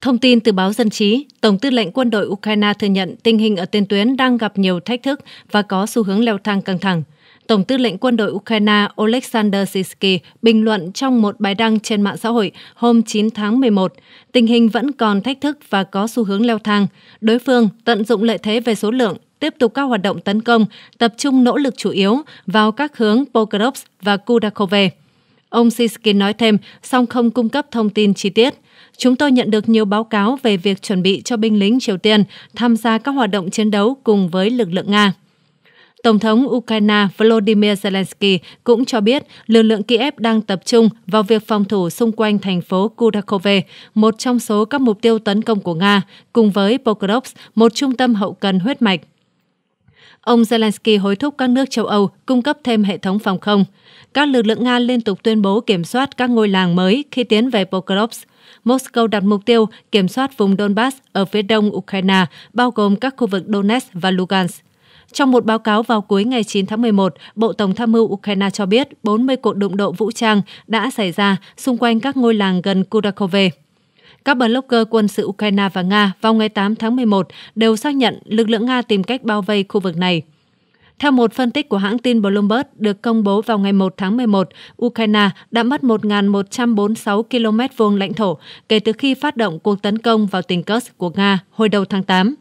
Thông tin từ báo Dân trí, Tổng tư lệnh quân đội Ukraine thừa nhận tình hình ở tiền tuyến đang gặp nhiều thách thức và có xu hướng leo thang căng thẳng. Tổng tư lệnh quân đội Ukraine Oleksandr Sisky bình luận trong một bài đăng trên mạng xã hội hôm 9 tháng 11, tình hình vẫn còn thách thức và có xu hướng leo thang. Đối phương tận dụng lợi thế về số lượng, tiếp tục các hoạt động tấn công, tập trung nỗ lực chủ yếu vào các hướng Pokrovsk và Kudakove. Ông Siskin nói thêm, song không cung cấp thông tin chi tiết. Chúng tôi nhận được nhiều báo cáo về việc chuẩn bị cho binh lính Triều Tiên tham gia các hoạt động chiến đấu cùng với lực lượng Nga. Tổng thống Ukraine Volodymyr Zelensky cũng cho biết lực lượng Kiev đang tập trung vào việc phòng thủ xung quanh thành phố Kudakove, một trong số các mục tiêu tấn công của Nga, cùng với Pokrovsk, một trung tâm hậu cần huyết mạch. Ông Zelensky hối thúc các nước châu Âu cung cấp thêm hệ thống phòng không. Các lực lượng Nga liên tục tuyên bố kiểm soát các ngôi làng mới khi tiến về Pokrovsk. Moscow đặt mục tiêu kiểm soát vùng Donbass ở phía đông Ukraine, bao gồm các khu vực Donetsk và Lugansk. Trong một báo cáo vào cuối ngày 9 tháng 11, Bộ Tổng tham mưu Ukraine cho biết 40 cuộc đụng độ vũ trang đã xảy ra xung quanh các ngôi làng gần Kurakove. Các blogger quân sự Ukraine và Nga vào ngày 8 tháng 11 đều xác nhận lực lượng Nga tìm cách bao vây khu vực này. Theo một phân tích của hãng tin Bloomberg được công bố vào ngày 1 tháng 11, Ukraine đã mất 1.146 km vuông lãnh thổ kể từ khi phát động cuộc tấn công vào tỉnh Kursk của Nga hồi đầu tháng 8.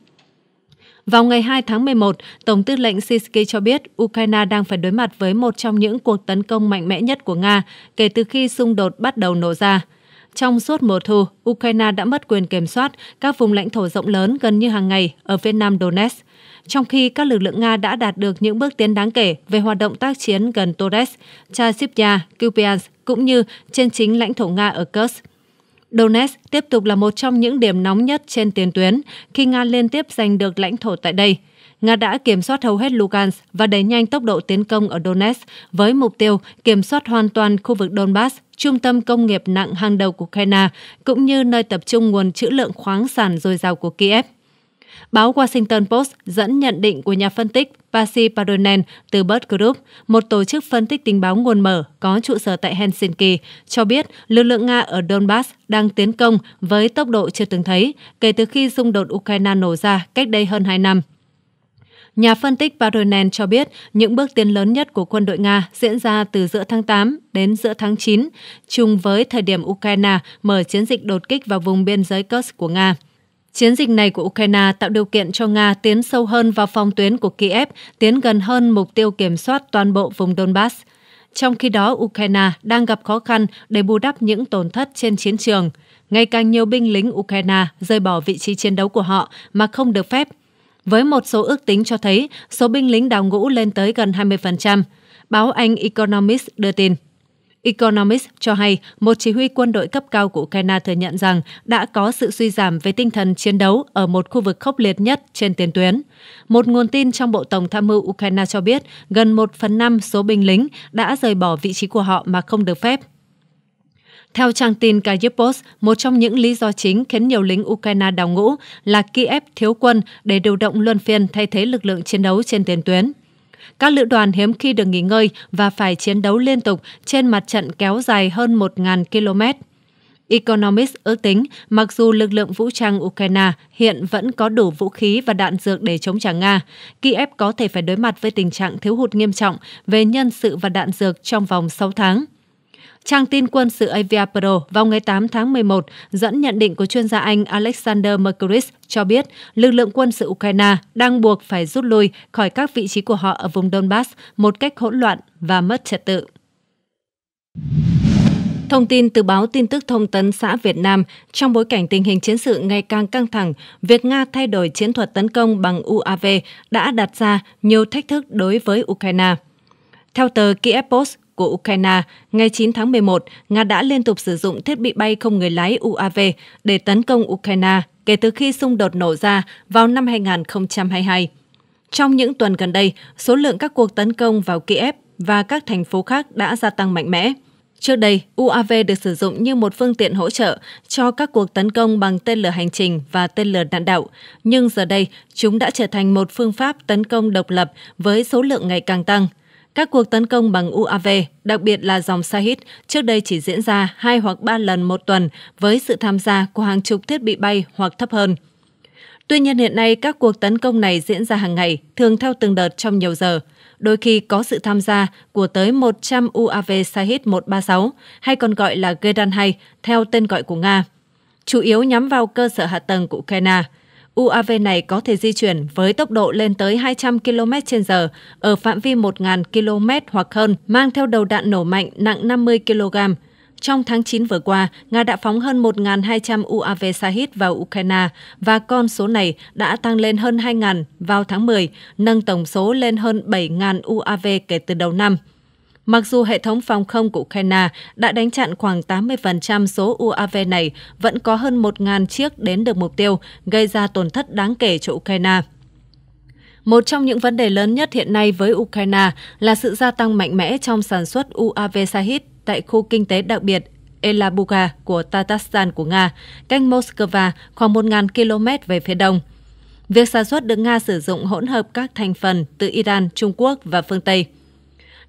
Vào ngày 2 tháng 11, Tổng tư lệnh Sisky cho biết Ukraine đang phải đối mặt với một trong những cuộc tấn công mạnh mẽ nhất của Nga kể từ khi xung đột bắt đầu nổ ra. Trong suốt mùa thu, Ukraine đã mất quyền kiểm soát các vùng lãnh thổ rộng lớn gần như hàng ngày ở phía nam Donetsk, trong khi các lực lượng Nga đã đạt được những bước tiến đáng kể về hoạt động tác chiến gần Torres, Chasipya, ya Kupiansk cũng như trên chính lãnh thổ Nga ở Kursk. Donetsk tiếp tục là một trong những điểm nóng nhất trên tiền tuyến khi Nga liên tiếp giành được lãnh thổ tại đây. Nga đã kiểm soát hầu hết Lugansk và đẩy nhanh tốc độ tiến công ở Donetsk với mục tiêu kiểm soát hoàn toàn khu vực Donbass trung tâm công nghiệp nặng hàng đầu của Ukraine, cũng như nơi tập trung nguồn trữ lượng khoáng sản dồi dào của Kiev. Báo Washington Post dẫn nhận định của nhà phân tích Pasi Padonen từ Bird Group, một tổ chức phân tích tình báo nguồn mở có trụ sở tại Helsinki, cho biết lực lượng Nga ở Donbass đang tiến công với tốc độ chưa từng thấy kể từ khi xung đột Ukraine nổ ra cách đây hơn 2 năm. Nhà phân tích Baronen cho biết những bước tiến lớn nhất của quân đội Nga diễn ra từ giữa tháng 8 đến giữa tháng 9, chung với thời điểm Ukraine mở chiến dịch đột kích vào vùng biên giới Kursk của Nga. Chiến dịch này của Ukraine tạo điều kiện cho Nga tiến sâu hơn vào phòng tuyến của Kiev, tiến gần hơn mục tiêu kiểm soát toàn bộ vùng Donbass. Trong khi đó, Ukraine đang gặp khó khăn để bù đắp những tổn thất trên chiến trường. Ngày càng nhiều binh lính Ukraine rời bỏ vị trí chiến đấu của họ mà không được phép – với một số ước tính cho thấy số binh lính đào ngũ lên tới gần 20%, báo Anh Economist đưa tin. Economist cho hay một chỉ huy quân đội cấp cao của Ukraine thừa nhận rằng đã có sự suy giảm về tinh thần chiến đấu ở một khu vực khốc liệt nhất trên tiền tuyến. Một nguồn tin trong Bộ Tổng tham mưu Ukraine cho biết gần một phần năm số binh lính đã rời bỏ vị trí của họ mà không được phép. Theo trang tin Kyiv Post, một trong những lý do chính khiến nhiều lính Ukraine đào ngũ là Kiev thiếu quân để điều động luân phiên thay thế lực lượng chiến đấu trên tiền tuyến. Các lữ đoàn hiếm khi được nghỉ ngơi và phải chiến đấu liên tục trên mặt trận kéo dài hơn 1.000 km. Economist ước tính, mặc dù lực lượng vũ trang Ukraine hiện vẫn có đủ vũ khí và đạn dược để chống trả Nga, Kiev có thể phải đối mặt với tình trạng thiếu hụt nghiêm trọng về nhân sự và đạn dược trong vòng 6 tháng – Trang tin quân sự Avia Pro vào ngày 8 tháng 11 dẫn nhận định của chuyên gia Anh Alexander Mercuris cho biết lực lượng quân sự Ukraine đang buộc phải rút lui khỏi các vị trí của họ ở vùng Donbass một cách hỗn loạn và mất trật tự. Thông tin từ báo tin tức thông tấn xã Việt Nam, trong bối cảnh tình hình chiến sự ngày càng căng thẳng, việc Nga thay đổi chiến thuật tấn công bằng UAV đã đặt ra nhiều thách thức đối với Ukraine. Theo tờ Kiev Post, của Ukraine, ngày 9 tháng 11, Nga đã liên tục sử dụng thiết bị bay không người lái UAV để tấn công Ukraine kể từ khi xung đột nổ ra vào năm 2022. Trong những tuần gần đây, số lượng các cuộc tấn công vào Kiev và các thành phố khác đã gia tăng mạnh mẽ. Trước đây, UAV được sử dụng như một phương tiện hỗ trợ cho các cuộc tấn công bằng tên lửa hành trình và tên lửa đạn đạo, nhưng giờ đây chúng đã trở thành một phương pháp tấn công độc lập với số lượng ngày càng tăng. Các cuộc tấn công bằng UAV, đặc biệt là dòng Shahid, trước đây chỉ diễn ra 2 hoặc 3 lần một tuần với sự tham gia của hàng chục thiết bị bay hoặc thấp hơn. Tuy nhiên hiện nay các cuộc tấn công này diễn ra hàng ngày, thường theo từng đợt trong nhiều giờ, đôi khi có sự tham gia của tới 100 UAV Shahid 136 hay còn gọi là Gedan 2 theo tên gọi của Nga, chủ yếu nhắm vào cơ sở hạ tầng của Ukraine, UAV này có thể di chuyển với tốc độ lên tới 200 km h ở phạm vi 1.000 km hoặc hơn, mang theo đầu đạn nổ mạnh nặng 50 kg. Trong tháng 9 vừa qua, Nga đã phóng hơn 1.200 UAV Shahid vào Ukraine và con số này đã tăng lên hơn 2.000 vào tháng 10, nâng tổng số lên hơn 7.000 UAV kể từ đầu năm. Mặc dù hệ thống phòng không của Ukraine đã đánh chặn khoảng 80% số UAV này, vẫn có hơn 1.000 chiếc đến được mục tiêu, gây ra tổn thất đáng kể cho Ukraine. Một trong những vấn đề lớn nhất hiện nay với Ukraine là sự gia tăng mạnh mẽ trong sản xuất UAV Shahid tại khu kinh tế đặc biệt Elabuga của Tatarstan của Nga, cách Moscow khoảng 1.000 km về phía đông. Việc sản xuất được Nga sử dụng hỗn hợp các thành phần từ Iran, Trung Quốc và phương Tây –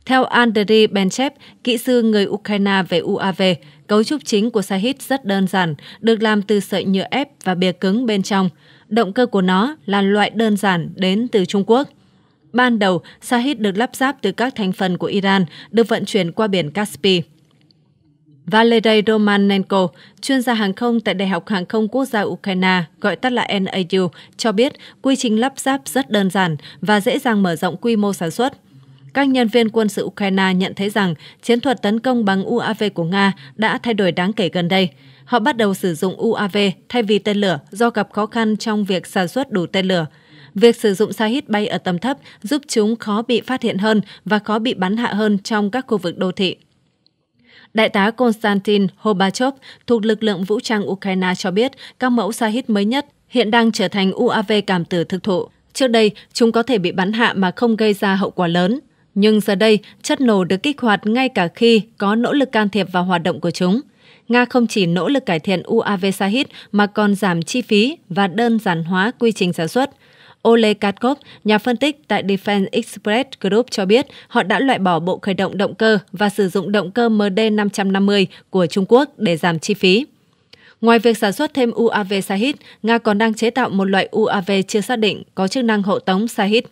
theo Andriy Benchev, kỹ sư người Ukraine về UAV, cấu trúc chính của Sahit rất đơn giản, được làm từ sợi nhựa ép và bìa cứng bên trong. Động cơ của nó là loại đơn giản đến từ Trung Quốc. Ban đầu, Sahit được lắp ráp từ các thành phần của Iran, được vận chuyển qua biển Caspi. Valery Romanenko, chuyên gia hàng không tại Đại học Hàng không Quốc gia Ukraine, gọi tắt là NAU, cho biết quy trình lắp ráp rất đơn giản và dễ dàng mở rộng quy mô sản xuất. Các nhân viên quân sự Ukraine nhận thấy rằng chiến thuật tấn công bằng UAV của Nga đã thay đổi đáng kể gần đây. Họ bắt đầu sử dụng UAV thay vì tên lửa do gặp khó khăn trong việc sản xuất đủ tên lửa. Việc sử dụng xa hít bay ở tầm thấp giúp chúng khó bị phát hiện hơn và khó bị bắn hạ hơn trong các khu vực đô thị. Đại tá Konstantin Hobachov thuộc lực lượng vũ trang Ukraine cho biết các mẫu xa hít mới nhất hiện đang trở thành UAV cảm tử thực thụ. Trước đây, chúng có thể bị bắn hạ mà không gây ra hậu quả lớn. Nhưng giờ đây, chất nổ được kích hoạt ngay cả khi có nỗ lực can thiệp vào hoạt động của chúng. Nga không chỉ nỗ lực cải thiện UAV Sahid mà còn giảm chi phí và đơn giản hóa quy trình sản xuất. Ole Katkov, nhà phân tích tại Defense Express Group cho biết họ đã loại bỏ bộ khởi động động cơ và sử dụng động cơ MD-550 của Trung Quốc để giảm chi phí. Ngoài việc sản xuất thêm UAV Sahid, Nga còn đang chế tạo một loại UAV chưa xác định có chức năng hộ tống Sahid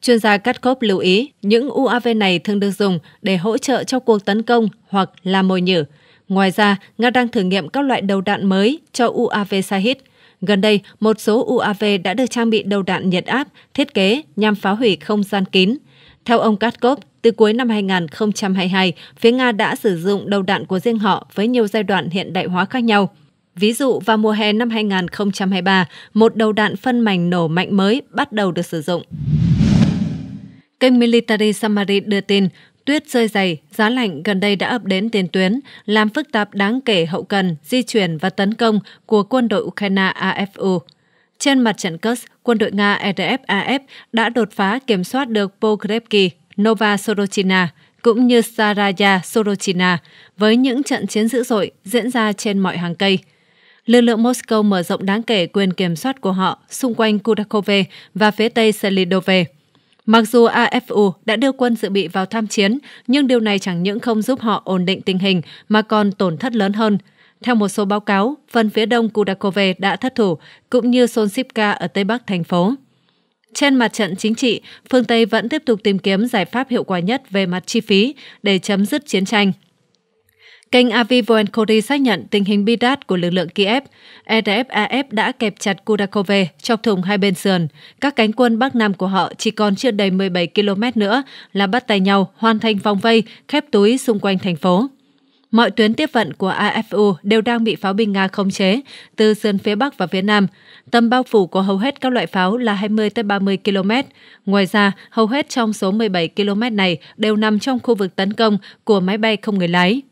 Chuyên gia Katkov lưu ý những UAV này thường được dùng để hỗ trợ cho cuộc tấn công hoặc là mồi nhử. Ngoài ra, Nga đang thử nghiệm các loại đầu đạn mới cho UAV Sahid. Gần đây, một số UAV đã được trang bị đầu đạn nhiệt áp thiết kế nhằm phá hủy không gian kín. Theo ông Katkov, từ cuối năm 2022, phía Nga đã sử dụng đầu đạn của riêng họ với nhiều giai đoạn hiện đại hóa khác nhau. Ví dụ, vào mùa hè năm 2023, một đầu đạn phân mảnh nổ mạnh mới bắt đầu được sử dụng. Kênh Military Summary đưa tin, tuyết rơi dày, giá lạnh gần đây đã ập đến tiền tuyến, làm phức tạp đáng kể hậu cần, di chuyển và tấn công của quân đội Ukraine AFU. Trên mặt trận Kursk, quân đội Nga RFAF e đã đột phá kiểm soát được Pogrebki, Nova Sorochina cũng như Saraya Sorochina với những trận chiến dữ dội diễn ra trên mọi hàng cây. Lực lượng Moscow mở rộng đáng kể quyền kiểm soát của họ xung quanh Kudakove và phía tây Selidove. Mặc dù AFU đã đưa quân dự bị vào tham chiến, nhưng điều này chẳng những không giúp họ ổn định tình hình mà còn tổn thất lớn hơn. Theo một số báo cáo, phần phía đông Kudakove đã thất thủ, cũng như Solsivka ở tây bắc thành phố. Trên mặt trận chính trị, phương Tây vẫn tiếp tục tìm kiếm giải pháp hiệu quả nhất về mặt chi phí để chấm dứt chiến tranh. Kênh Aviv Voenkori xác nhận tình hình bi của lực lượng Kiev, RFAF e đã kẹp chặt Kurakove trong thùng hai bên sườn. Các cánh quân Bắc Nam của họ chỉ còn chưa đầy 17 km nữa là bắt tay nhau hoàn thành vòng vây, khép túi xung quanh thành phố. Mọi tuyến tiếp vận của AFU đều đang bị pháo binh Nga khống chế từ sườn phía Bắc và phía Nam. Tầm bao phủ của hầu hết các loại pháo là 20-30 km. Ngoài ra, hầu hết trong số 17 km này đều nằm trong khu vực tấn công của máy bay không người lái.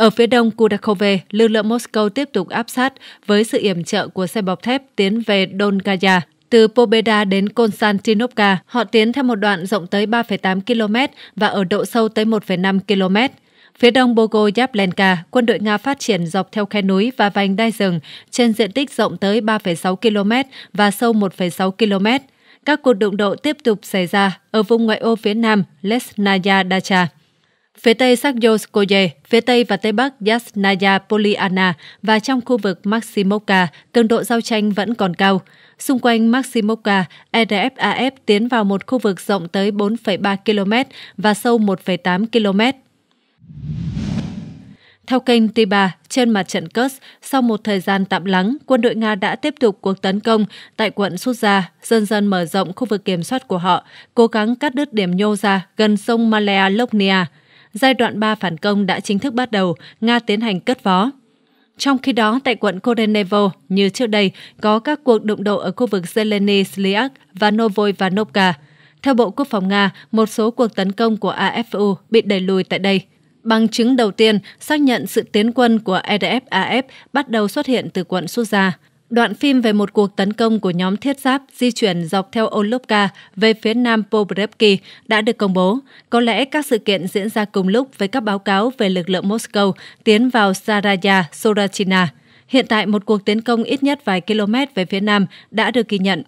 Ở phía đông Kudakove, lực lượng Moscow tiếp tục áp sát với sự yểm trợ của xe bọc thép tiến về Dongaya. Từ Pobeda đến Konstantinovka, họ tiến theo một đoạn rộng tới 3,8 km và ở độ sâu tới 1,5 km. Phía đông Bogoyavlenka, quân đội Nga phát triển dọc theo khe núi và vành đai rừng trên diện tích rộng tới 3,6 km và sâu 1,6 km. Các cuộc đụng độ tiếp tục xảy ra ở vùng ngoại ô phía nam Lesnaya Dacha. Phía Tây Sakyoskoye, phía Tây và Tây Bắc Yasnaya Poliana và trong khu vực Maximovka cường độ giao tranh vẫn còn cao. Xung quanh Maximovka RFAF e tiến vào một khu vực rộng tới 4,3 km và sâu 1,8 km. Theo kênh Tiba, trên mặt trận Kursk, sau một thời gian tạm lắng, quân đội Nga đã tiếp tục cuộc tấn công tại quận Suza, dần dần mở rộng khu vực kiểm soát của họ, cố gắng cắt đứt điểm nhô ra gần sông Malaya Lopnia giai đoạn 3 phản công đã chính thức bắt đầu, Nga tiến hành cất vó. Trong khi đó, tại quận Korenevo, như trước đây, có các cuộc đụng độ ở khu vực Zeleny Sliak và Novoy Vanovka. Theo Bộ Quốc phòng Nga, một số cuộc tấn công của AFU bị đẩy lùi tại đây. Bằng chứng đầu tiên xác nhận sự tiến quân của EDF-AF bắt đầu xuất hiện từ quận Suza. Đoạn phim về một cuộc tấn công của nhóm thiết giáp di chuyển dọc theo Olovka về phía nam Pobrebki đã được công bố. Có lẽ các sự kiện diễn ra cùng lúc với các báo cáo về lực lượng Moscow tiến vào Saraya, Sorachina. Hiện tại, một cuộc tiến công ít nhất vài km về phía nam đã được ghi nhận.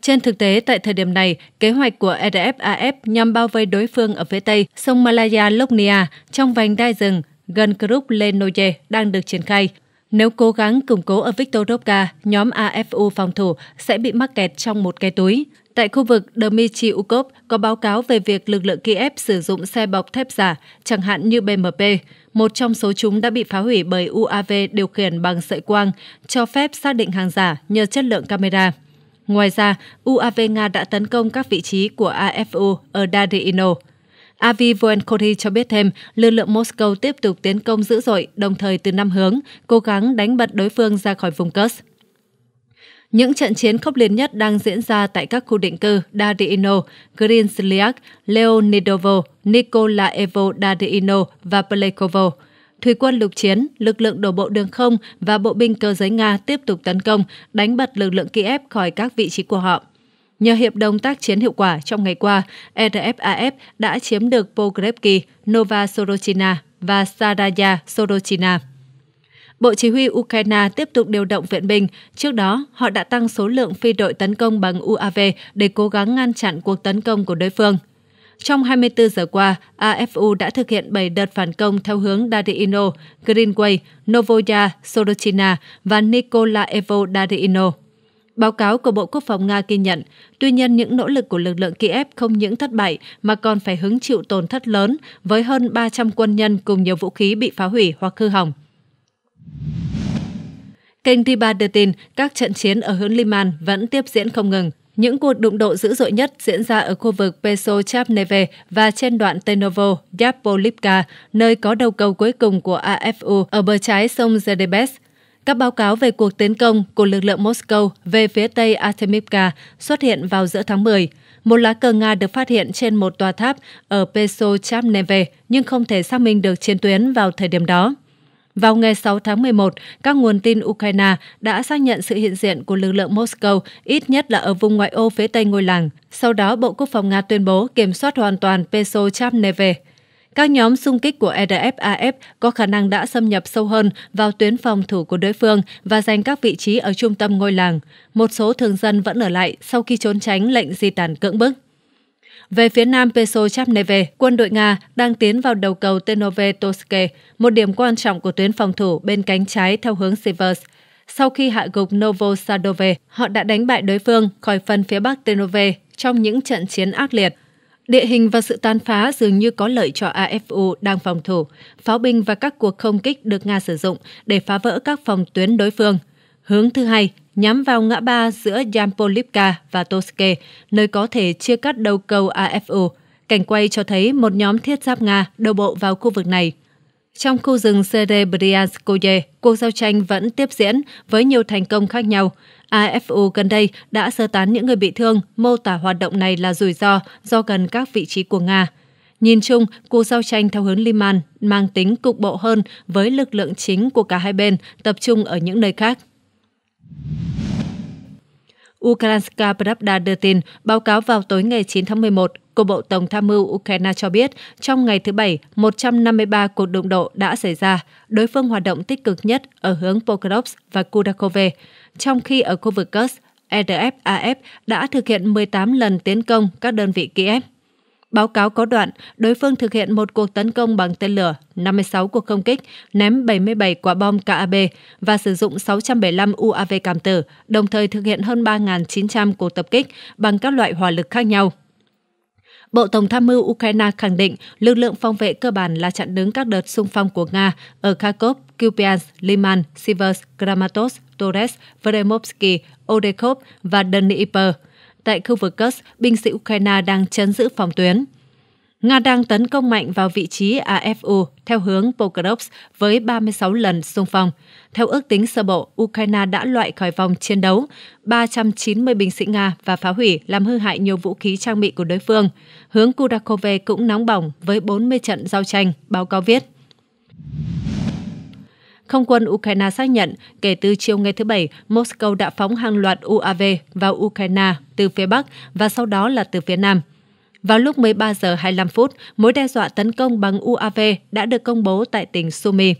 Trên thực tế, tại thời điểm này, kế hoạch của RFAF nhằm bao vây đối phương ở phía tây sông Malaya Lognia trong vành đai rừng gần Kruk đang được triển khai nếu cố gắng củng cố ở Viktorovka, nhóm AFU phòng thủ sẽ bị mắc kẹt trong một cái túi. Tại khu vực Dmitry có báo cáo về việc lực lượng Kiev sử dụng xe bọc thép giả, chẳng hạn như BMP. Một trong số chúng đã bị phá hủy bởi UAV điều khiển bằng sợi quang, cho phép xác định hàng giả nhờ chất lượng camera. Ngoài ra, UAV Nga đã tấn công các vị trí của AFU ở Darino. Avi Avivoenkoti cho biết thêm, lực lượng Moscow tiếp tục tiến công dữ dội, đồng thời từ năm hướng, cố gắng đánh bật đối phương ra khỏi vùng Kursk. Những trận chiến khốc liệt nhất đang diễn ra tại các khu định cư Dardiino, Grinsliak, Leonidovo, Nikolaevo Dardiino và Plekovo. Thủy quân lục chiến, lực lượng đổ bộ đường không và bộ binh cơ giới Nga tiếp tục tấn công, đánh bật lực lượng Kiev khỏi các vị trí của họ. Nhờ hiệp đồng tác chiến hiệu quả trong ngày qua, RFAF e đã chiếm được Pogrebki, Nova Sorochina và Sadaya, Sorochina. Bộ Chỉ huy Ukraine tiếp tục điều động viện binh. Trước đó, họ đã tăng số lượng phi đội tấn công bằng UAV để cố gắng ngăn chặn cuộc tấn công của đối phương. Trong 24 giờ qua, AFU đã thực hiện 7 đợt phản công theo hướng Dadiino, Greenway, Novoya, Sorochina và Nikolaevo Dadiino. Báo cáo của Bộ Quốc phòng Nga ghi nhận, tuy nhiên những nỗ lực của lực lượng Kiev không những thất bại mà còn phải hứng chịu tổn thất lớn với hơn 300 quân nhân cùng nhiều vũ khí bị phá hủy hoặc hư hỏng. Kênh TIBA đưa tin các trận chiến ở hướng Liman vẫn tiếp diễn không ngừng. Những cuộc đụng độ dữ dội nhất diễn ra ở khu vực Peso Chapneve và trên đoạn Tenovo Yapolivka, nơi có đầu cầu cuối cùng của AFU ở bờ trái sông Zedebes. Các báo cáo về cuộc tiến công của lực lượng Moscow về phía tây Artemivka xuất hiện vào giữa tháng 10. Một lá cờ Nga được phát hiện trên một tòa tháp ở Pesochapneve nhưng không thể xác minh được chiến tuyến vào thời điểm đó. Vào ngày 6 tháng 11, các nguồn tin Ukraine đã xác nhận sự hiện diện của lực lượng Moscow ít nhất là ở vùng ngoại ô phía tây ngôi làng. Sau đó, Bộ Quốc phòng Nga tuyên bố kiểm soát hoàn toàn Pesochapneve. Các nhóm xung kích của RFAF e có khả năng đã xâm nhập sâu hơn vào tuyến phòng thủ của đối phương và giành các vị trí ở trung tâm ngôi làng. Một số thường dân vẫn ở lại sau khi trốn tránh lệnh di tản cưỡng bức. Về phía nam Peso Chapneve, quân đội Nga đang tiến vào đầu cầu Tenove Toske, một điểm quan trọng của tuyến phòng thủ bên cánh trái theo hướng Sivers. Sau khi hạ gục Novosadove, họ đã đánh bại đối phương khỏi phần phía bắc Tenove trong những trận chiến ác liệt. Địa hình và sự tàn phá dường như có lợi cho AFU đang phòng thủ. Pháo binh và các cuộc không kích được Nga sử dụng để phá vỡ các phòng tuyến đối phương. Hướng thứ hai nhắm vào ngã ba giữa Yampolivka và Toske, nơi có thể chia cắt đầu cầu AFU. Cảnh quay cho thấy một nhóm thiết giáp Nga đổ bộ vào khu vực này. Trong khu rừng Serebrianskoye, cuộc giao tranh vẫn tiếp diễn với nhiều thành công khác nhau. AFU gần đây đã sơ tán những người bị thương, mô tả hoạt động này là rủi ro do gần các vị trí của Nga. Nhìn chung, cuộc giao tranh theo hướng Liman mang tính cục bộ hơn với lực lượng chính của cả hai bên tập trung ở những nơi khác. Ukrainska Pravda đưa tin, báo cáo vào tối ngày 9 tháng 11 của Bộ Tổng tham mưu Ukraine cho biết, trong ngày thứ Bảy, 153 cuộc đụng độ đã xảy ra, đối phương hoạt động tích cực nhất ở hướng Pokrovsk và Kudakove trong khi ở khu vực Kursk, edf đã thực hiện 18 lần tiến công các đơn vị Kiev. Báo cáo có đoạn, đối phương thực hiện một cuộc tấn công bằng tên lửa, 56 cuộc không kích, ném 77 quả bom KAB và sử dụng 675 UAV cảm tử, đồng thời thực hiện hơn 3.900 cuộc tập kích bằng các loại hỏa lực khác nhau. Bộ Tổng tham mưu Ukraine khẳng định lực lượng phòng vệ cơ bản là chặn đứng các đợt xung phong của Nga ở Kharkov, Kupiansk, Liman, Sivers, Kramatorsk, Torres, Vremovsky, Odekov và Dnipro. Tại khu vực Kursk, binh sĩ Ukraine đang chấn giữ phòng tuyến. Nga đang tấn công mạnh vào vị trí AFU theo hướng Pokrovsk với 36 lần xung phong. Theo ước tính sơ bộ, Ukraine đã loại khỏi vòng chiến đấu 390 binh sĩ Nga và phá hủy làm hư hại nhiều vũ khí trang bị của đối phương. Hướng Kurakove cũng nóng bỏng với 40 trận giao tranh, báo cáo viết. Không quân Ukraine xác nhận kể từ chiều ngày thứ Bảy, Moscow đã phóng hàng loạt UAV vào Ukraine từ phía Bắc và sau đó là từ phía Nam. Vào lúc 13 giờ 25 phút, mối đe dọa tấn công bằng UAV đã được công bố tại tỉnh Sumi.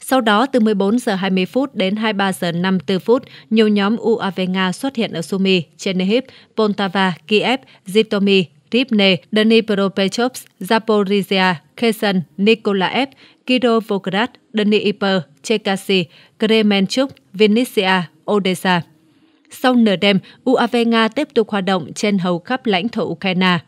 Sau đó, từ 14 giờ 20 phút đến 23 giờ 54 phút, nhiều nhóm UAV Nga xuất hiện ở Sumi, Chernihiv, Poltava, Kiev, Zhytomyr, Rivne, Dnipropetrovsk, Zaporizhia, Kherson, Nikolaev, Kirovograd, Dnipro, Chekasy, Kremenchuk, Vinnytsia, Odessa. Sau nửa đêm, UAV Nga tiếp tục hoạt động trên hầu khắp lãnh thổ Ukraine.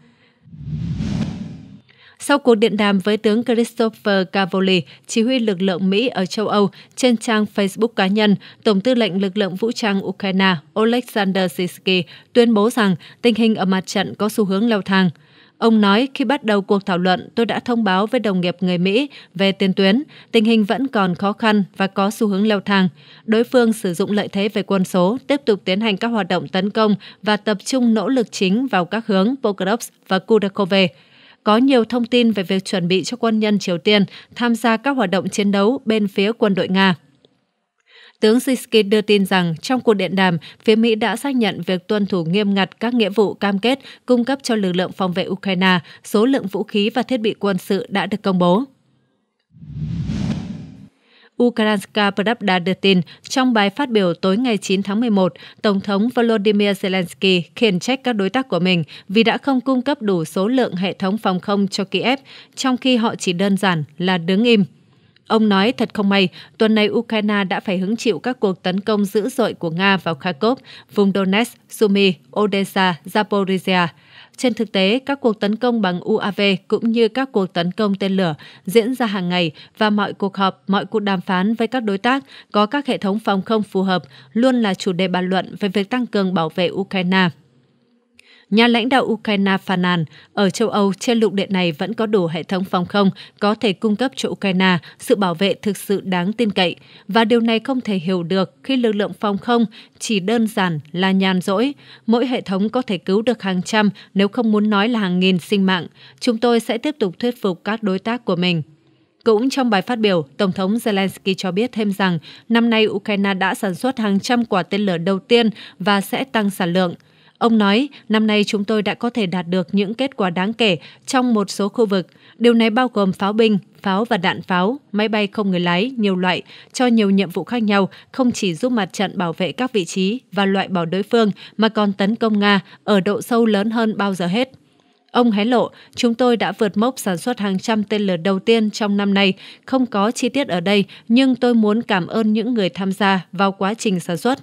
Sau cuộc điện đàm với tướng Christopher Cavoli, chỉ huy lực lượng Mỹ ở châu Âu, trên trang Facebook cá nhân, Tổng tư lệnh lực lượng vũ trang Ukraine Oleksandr Sisky tuyên bố rằng tình hình ở mặt trận có xu hướng leo thang – Ông nói khi bắt đầu cuộc thảo luận, tôi đã thông báo với đồng nghiệp người Mỹ về tiền tuyến, tình hình vẫn còn khó khăn và có xu hướng leo thang. Đối phương sử dụng lợi thế về quân số, tiếp tục tiến hành các hoạt động tấn công và tập trung nỗ lực chính vào các hướng Pokrovsk và Kudakove có nhiều thông tin về việc chuẩn bị cho quân nhân Triều Tiên tham gia các hoạt động chiến đấu bên phía quân đội Nga. Tướng Siski đưa tin rằng trong cuộc điện đàm, phía Mỹ đã xác nhận việc tuân thủ nghiêm ngặt các nghĩa vụ cam kết cung cấp cho lực lượng phòng vệ Ukraine số lượng vũ khí và thiết bị quân sự đã được công bố. Ukrainska Pravda đưa tin, trong bài phát biểu tối ngày 9 tháng 11, Tổng thống Volodymyr Zelensky khiển trách các đối tác của mình vì đã không cung cấp đủ số lượng hệ thống phòng không cho Kiev, trong khi họ chỉ đơn giản là đứng im. Ông nói thật không may, tuần này Ukraine đã phải hứng chịu các cuộc tấn công dữ dội của Nga vào Kharkov, vùng Donetsk, Sumy, Odessa, Zaporizhia. Trên thực tế, các cuộc tấn công bằng UAV cũng như các cuộc tấn công tên lửa diễn ra hàng ngày và mọi cuộc họp, mọi cuộc đàm phán với các đối tác có các hệ thống phòng không phù hợp luôn là chủ đề bàn luận về việc tăng cường bảo vệ Ukraine. Nhà lãnh đạo Ukraine phàn nàn, ở châu Âu trên lục địa này vẫn có đủ hệ thống phòng không có thể cung cấp cho Ukraine sự bảo vệ thực sự đáng tin cậy. Và điều này không thể hiểu được khi lực lượng phòng không chỉ đơn giản là nhàn rỗi. Mỗi hệ thống có thể cứu được hàng trăm nếu không muốn nói là hàng nghìn sinh mạng. Chúng tôi sẽ tiếp tục thuyết phục các đối tác của mình. Cũng trong bài phát biểu, Tổng thống Zelensky cho biết thêm rằng năm nay Ukraine đã sản xuất hàng trăm quả tên lửa đầu tiên và sẽ tăng sản lượng. Ông nói, năm nay chúng tôi đã có thể đạt được những kết quả đáng kể trong một số khu vực. Điều này bao gồm pháo binh, pháo và đạn pháo, máy bay không người lái, nhiều loại, cho nhiều nhiệm vụ khác nhau, không chỉ giúp mặt trận bảo vệ các vị trí và loại bỏ đối phương mà còn tấn công Nga ở độ sâu lớn hơn bao giờ hết. Ông hé lộ, chúng tôi đã vượt mốc sản xuất hàng trăm tên lửa đầu tiên trong năm nay, không có chi tiết ở đây, nhưng tôi muốn cảm ơn những người tham gia vào quá trình sản xuất.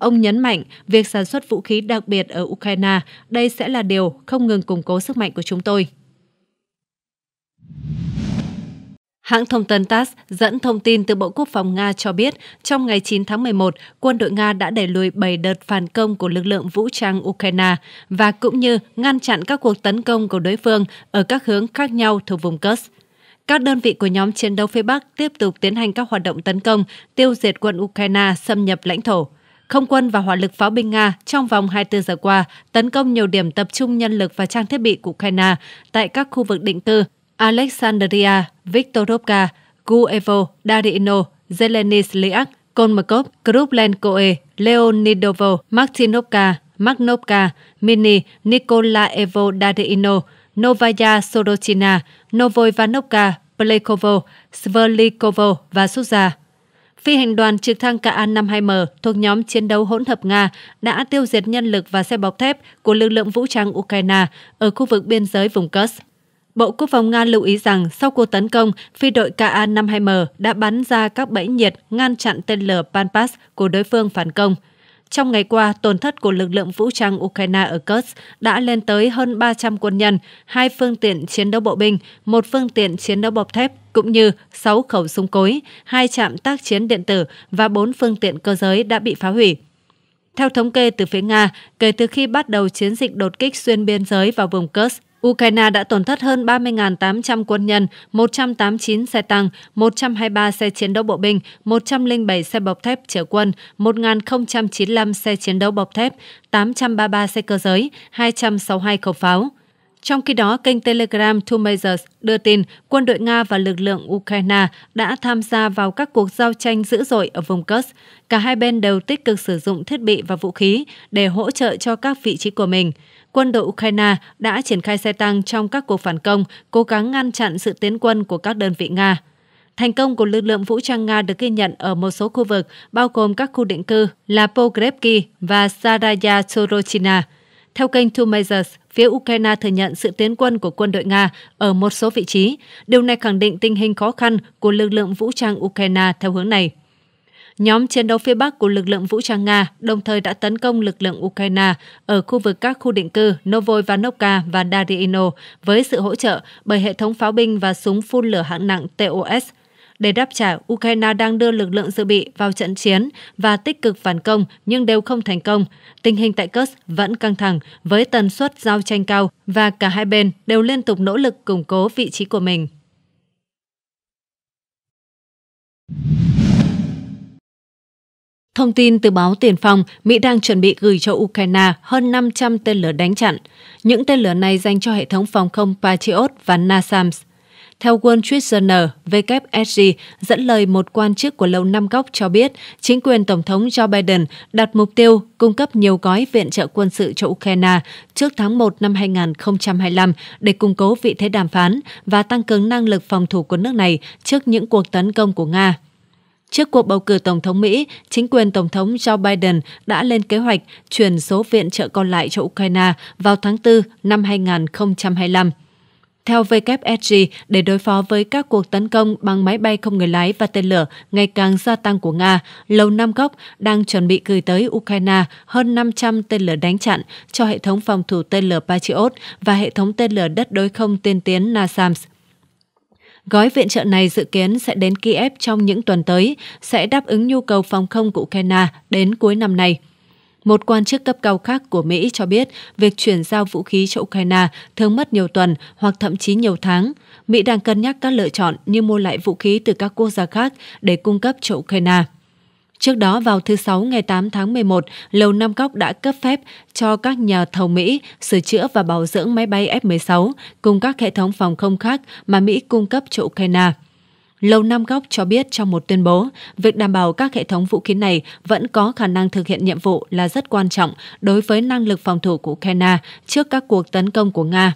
Ông nhấn mạnh việc sản xuất vũ khí đặc biệt ở Ukraine, đây sẽ là điều không ngừng củng cố sức mạnh của chúng tôi. Hãng thông tấn TASS dẫn thông tin từ Bộ Quốc phòng Nga cho biết, trong ngày 9 tháng 11, quân đội Nga đã đẩy lùi 7 đợt phản công của lực lượng vũ trang Ukraine và cũng như ngăn chặn các cuộc tấn công của đối phương ở các hướng khác nhau thuộc vùng Kursk. Các đơn vị của nhóm chiến đấu phía Bắc tiếp tục tiến hành các hoạt động tấn công, tiêu diệt quân Ukraine xâm nhập lãnh thổ không quân và hỏa lực pháo binh Nga trong vòng 24 giờ qua tấn công nhiều điểm tập trung nhân lực và trang thiết bị của Ukraine tại các khu vực định cư Alexandria, Viktorovka, Guevo, Darino, Zelenislyak, Kolmakov, Kruplenkoe, Leonidovo, Martinovka, Magnovka, Mini, Nikolaevo Darino, Novaya Sorochina, Novoivanovka, Plekovo, Sverlikovo và Suza. Phi hành đoàn trực thăng Ka-52M thuộc nhóm chiến đấu hỗn hợp Nga đã tiêu diệt nhân lực và xe bọc thép của lực lượng vũ trang Ukraine ở khu vực biên giới vùng Kursk. Bộ Quốc phòng Nga lưu ý rằng sau cuộc tấn công, phi đội Ka-52M đã bắn ra các bẫy nhiệt ngăn chặn tên lửa Panpas của đối phương phản công – trong ngày qua, tổn thất của lực lượng vũ trang Ukraine ở Kursk đã lên tới hơn 300 quân nhân, hai phương tiện chiến đấu bộ binh, một phương tiện chiến đấu bọc thép, cũng như 6 khẩu súng cối, hai trạm tác chiến điện tử và 4 phương tiện cơ giới đã bị phá hủy. Theo thống kê từ phía Nga, kể từ khi bắt đầu chiến dịch đột kích xuyên biên giới vào vùng Kursk Ukraine đã tổn thất hơn 30.800 quân nhân, 189 xe tăng, 123 xe chiến đấu bộ binh, 107 xe bọc thép chở quân, 1.095 xe chiến đấu bọc thép, 833 xe cơ giới, 262 khẩu pháo. Trong khi đó, kênh Telegram Two Majors đưa tin quân đội Nga và lực lượng Ukraine đã tham gia vào các cuộc giao tranh dữ dội ở vùng Kursk. Cả hai bên đều tích cực sử dụng thiết bị và vũ khí để hỗ trợ cho các vị trí của mình quân đội Ukraine đã triển khai xe tăng trong các cuộc phản công, cố gắng ngăn chặn sự tiến quân của các đơn vị Nga. Thành công của lực lượng vũ trang Nga được ghi nhận ở một số khu vực, bao gồm các khu định cư là Pogrebki và Saraya Sorochina. Theo kênh Two Majors, phía Ukraine thừa nhận sự tiến quân của quân đội Nga ở một số vị trí. Điều này khẳng định tình hình khó khăn của lực lượng vũ trang Ukraine theo hướng này nhóm chiến đấu phía Bắc của lực lượng vũ trang Nga đồng thời đã tấn công lực lượng Ukraine ở khu vực các khu định cư Novoivanovka và Dariino với sự hỗ trợ bởi hệ thống pháo binh và súng phun lửa hạng nặng TOS. Để đáp trả, Ukraine đang đưa lực lượng dự bị vào trận chiến và tích cực phản công nhưng đều không thành công. Tình hình tại Kursk vẫn căng thẳng với tần suất giao tranh cao và cả hai bên đều liên tục nỗ lực củng cố vị trí của mình. Thông tin từ báo Tiền Phong, Mỹ đang chuẩn bị gửi cho Ukraine hơn 500 tên lửa đánh chặn. Những tên lửa này dành cho hệ thống phòng không Patriot và NASAMS. Theo World Trade Journal, WSG dẫn lời một quan chức của Lầu Năm Góc cho biết chính quyền Tổng thống Joe Biden đặt mục tiêu cung cấp nhiều gói viện trợ quân sự cho Ukraine trước tháng 1 năm 2025 để củng cố vị thế đàm phán và tăng cường năng lực phòng thủ của nước này trước những cuộc tấn công của Nga. Trước cuộc bầu cử Tổng thống Mỹ, chính quyền Tổng thống Joe Biden đã lên kế hoạch chuyển số viện trợ còn lại cho Ukraine vào tháng 4 năm 2025. Theo WSG, để đối phó với các cuộc tấn công bằng máy bay không người lái và tên lửa ngày càng gia tăng của Nga, Lầu Năm Góc đang chuẩn bị gửi tới Ukraine hơn 500 tên lửa đánh chặn cho hệ thống phòng thủ tên lửa Patriot và hệ thống tên lửa đất đối không tiên tiến NASAMS. Gói viện trợ này dự kiến sẽ đến Kiev trong những tuần tới, sẽ đáp ứng nhu cầu phòng không của Ukraine đến cuối năm nay. Một quan chức cấp cao khác của Mỹ cho biết việc chuyển giao vũ khí cho Ukraine thường mất nhiều tuần hoặc thậm chí nhiều tháng. Mỹ đang cân nhắc các lựa chọn như mua lại vũ khí từ các quốc gia khác để cung cấp cho Ukraine. Trước đó vào thứ Sáu ngày 8 tháng 11, Lầu Năm Góc đã cấp phép cho các nhà thầu Mỹ sửa chữa và bảo dưỡng máy bay F-16 cùng các hệ thống phòng không khác mà Mỹ cung cấp cho Ukraine. Lầu Năm Góc cho biết trong một tuyên bố, việc đảm bảo các hệ thống vũ khí này vẫn có khả năng thực hiện nhiệm vụ là rất quan trọng đối với năng lực phòng thủ của Ukraine trước các cuộc tấn công của Nga.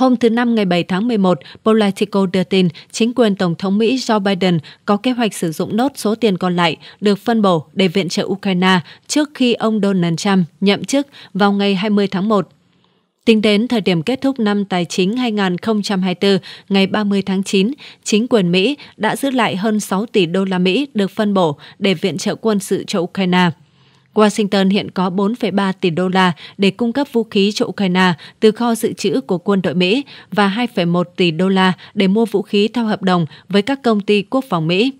Hôm thứ Năm ngày 7 tháng 11, Politico đưa tin chính quyền Tổng thống Mỹ Joe Biden có kế hoạch sử dụng nốt số tiền còn lại được phân bổ để viện trợ Ukraine trước khi ông Donald Trump nhậm chức vào ngày 20 tháng 1. Tính đến thời điểm kết thúc năm tài chính 2024, ngày 30 tháng 9, chính quyền Mỹ đã giữ lại hơn 6 tỷ đô la Mỹ được phân bổ để viện trợ quân sự cho Ukraine. Washington hiện có 4,3 tỷ đô la để cung cấp vũ khí cho Ukraine từ kho dự trữ của quân đội Mỹ và 2,1 tỷ đô la để mua vũ khí theo hợp đồng với các công ty quốc phòng Mỹ.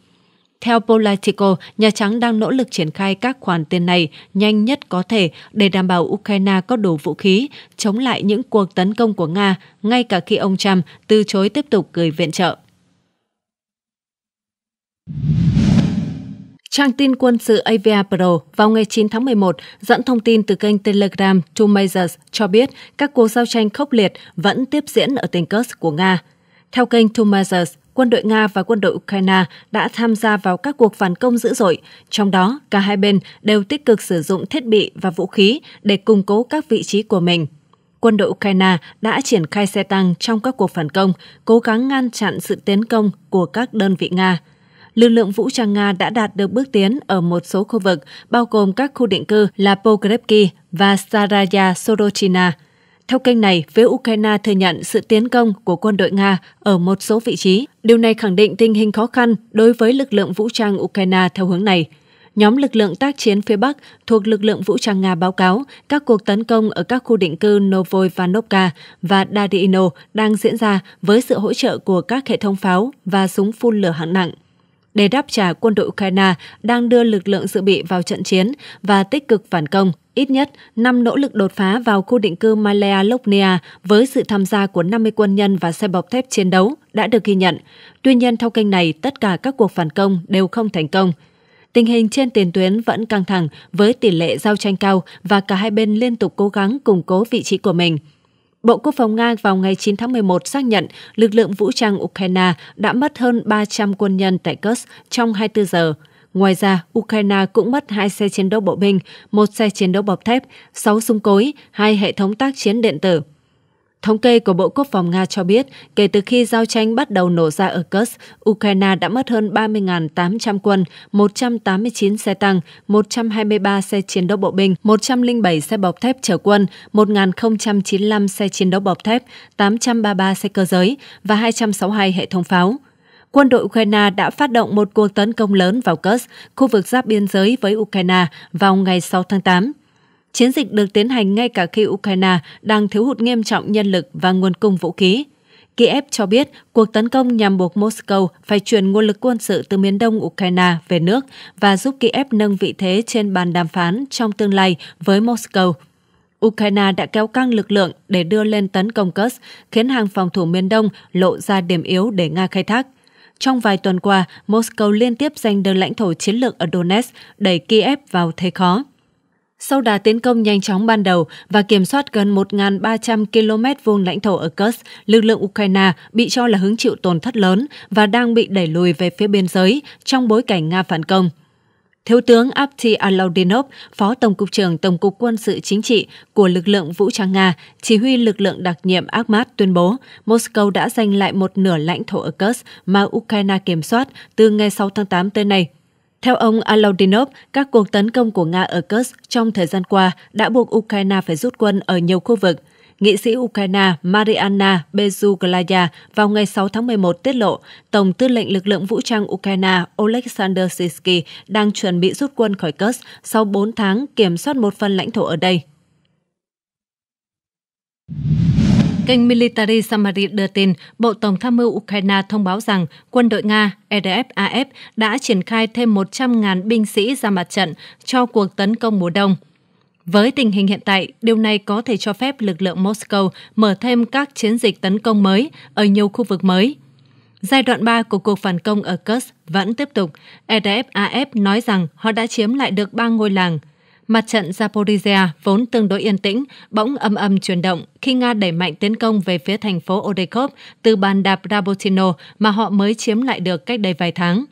Theo Politico, Nhà Trắng đang nỗ lực triển khai các khoản tiền này nhanh nhất có thể để đảm bảo Ukraine có đủ vũ khí chống lại những cuộc tấn công của Nga, ngay cả khi ông Trump từ chối tiếp tục gửi viện trợ. Trang tin quân sự AVA Pro vào ngày 9 tháng 11 dẫn thông tin từ kênh Telegram Two Majors cho biết các cuộc giao tranh khốc liệt vẫn tiếp diễn ở tỉnh Kursk của Nga. Theo kênh Two Majors, quân đội Nga và quân đội Ukraine đã tham gia vào các cuộc phản công dữ dội, trong đó cả hai bên đều tích cực sử dụng thiết bị và vũ khí để củng cố các vị trí của mình. Quân đội Ukraine đã triển khai xe tăng trong các cuộc phản công, cố gắng ngăn chặn sự tiến công của các đơn vị Nga lực lượng vũ trang Nga đã đạt được bước tiến ở một số khu vực, bao gồm các khu định cư là Pogrebki và Saraya Sorochina. Theo kênh này, phía Ukraine thừa nhận sự tiến công của quân đội Nga ở một số vị trí. Điều này khẳng định tình hình khó khăn đối với lực lượng vũ trang Ukraine theo hướng này. Nhóm lực lượng tác chiến phía Bắc thuộc lực lượng vũ trang Nga báo cáo các cuộc tấn công ở các khu định cư Novoivanovka và Dadino đang diễn ra với sự hỗ trợ của các hệ thống pháo và súng phun lửa hạng nặng để đáp trả quân đội Ukraine đang đưa lực lượng dự bị vào trận chiến và tích cực phản công ít nhất 5 nỗ lực đột phá vào khu định cư Malaya Loknia với sự tham gia của 50 quân nhân và xe bọc thép chiến đấu đã được ghi nhận. Tuy nhiên, theo kênh này, tất cả các cuộc phản công đều không thành công. Tình hình trên tiền tuyến vẫn căng thẳng với tỷ lệ giao tranh cao và cả hai bên liên tục cố gắng củng cố vị trí của mình. Bộ Quốc phòng Nga vào ngày 9 tháng 11 xác nhận lực lượng vũ trang Ukraine đã mất hơn 300 quân nhân tại Kursk trong 24 giờ. Ngoài ra, Ukraine cũng mất hai xe chiến đấu bộ binh, một xe chiến đấu bọc thép, 6 súng cối, hai hệ thống tác chiến điện tử. Thống kê của Bộ Quốc phòng Nga cho biết, kể từ khi giao tranh bắt đầu nổ ra ở Kursk, Ukraine đã mất hơn 30.800 quân, 189 xe tăng, 123 xe chiến đấu bộ binh, 107 xe bọc thép chở quân, 1.095 xe chiến đấu bọc thép, 833 xe cơ giới và 262 hệ thống pháo quân đội Ukraine đã phát động một cuộc tấn công lớn vào Kursk, khu vực giáp biên giới với Ukraine, vào ngày 6 tháng 8. Chiến dịch được tiến hành ngay cả khi Ukraine đang thiếu hụt nghiêm trọng nhân lực và nguồn cung vũ khí. Kiev cho biết cuộc tấn công nhằm buộc Moscow phải chuyển nguồn lực quân sự từ miền đông Ukraine về nước và giúp Kiev nâng vị thế trên bàn đàm phán trong tương lai với Moscow. Ukraine đã kéo căng lực lượng để đưa lên tấn công Kursk, khiến hàng phòng thủ miền đông lộ ra điểm yếu để Nga khai thác. Trong vài tuần qua, Moscow liên tiếp giành được lãnh thổ chiến lược ở Donetsk, đẩy Kiev vào thế khó. Sau đà tiến công nhanh chóng ban đầu và kiểm soát gần 1.300 km vuông lãnh thổ ở Kursk, lực lượng Ukraine bị cho là hứng chịu tổn thất lớn và đang bị đẩy lùi về phía biên giới trong bối cảnh Nga phản công. Thiếu tướng Apti Alaudinov, Phó Tổng cục trưởng Tổng cục Quân sự Chính trị của lực lượng vũ trang Nga, chỉ huy lực lượng đặc nhiệm Akhmat tuyên bố Moscow đã giành lại một nửa lãnh thổ ở Kursk mà Ukraine kiểm soát từ ngày 6 tháng 8 tới nay theo ông Alaudinov, các cuộc tấn công của Nga ở Kursk trong thời gian qua đã buộc Ukraine phải rút quân ở nhiều khu vực. Nghị sĩ Ukraine Mariana Bezuglaya vào ngày 6 tháng 11 tiết lộ Tổng tư lệnh lực lượng vũ trang Ukraine Oleksandr Sisky đang chuẩn bị rút quân khỏi Kursk sau 4 tháng kiểm soát một phần lãnh thổ ở đây. Kênh Military Summary đưa tin, Bộ Tổng tham mưu Ukraine thông báo rằng quân đội Nga RFAF e đã triển khai thêm 100.000 binh sĩ ra mặt trận cho cuộc tấn công mùa đông. Với tình hình hiện tại, điều này có thể cho phép lực lượng Moscow mở thêm các chiến dịch tấn công mới ở nhiều khu vực mới. Giai đoạn 3 của cuộc phản công ở Kursk vẫn tiếp tục. RFAF e nói rằng họ đã chiếm lại được ba ngôi làng Mặt trận Zaporizhia vốn tương đối yên tĩnh, bỗng âm âm chuyển động khi Nga đẩy mạnh tiến công về phía thành phố Odekov từ bàn đạp Rabotino mà họ mới chiếm lại được cách đây vài tháng.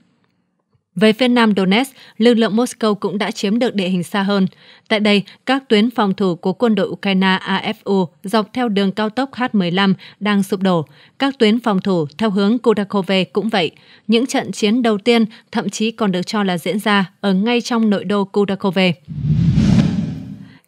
Về phía nam Donetsk, lực lượng Moscow cũng đã chiếm được địa hình xa hơn. Tại đây, các tuyến phòng thủ của quân đội Ukraine AFU dọc theo đường cao tốc H-15 đang sụp đổ. Các tuyến phòng thủ theo hướng Kudakove cũng vậy. Những trận chiến đầu tiên thậm chí còn được cho là diễn ra ở ngay trong nội đô Kudakove.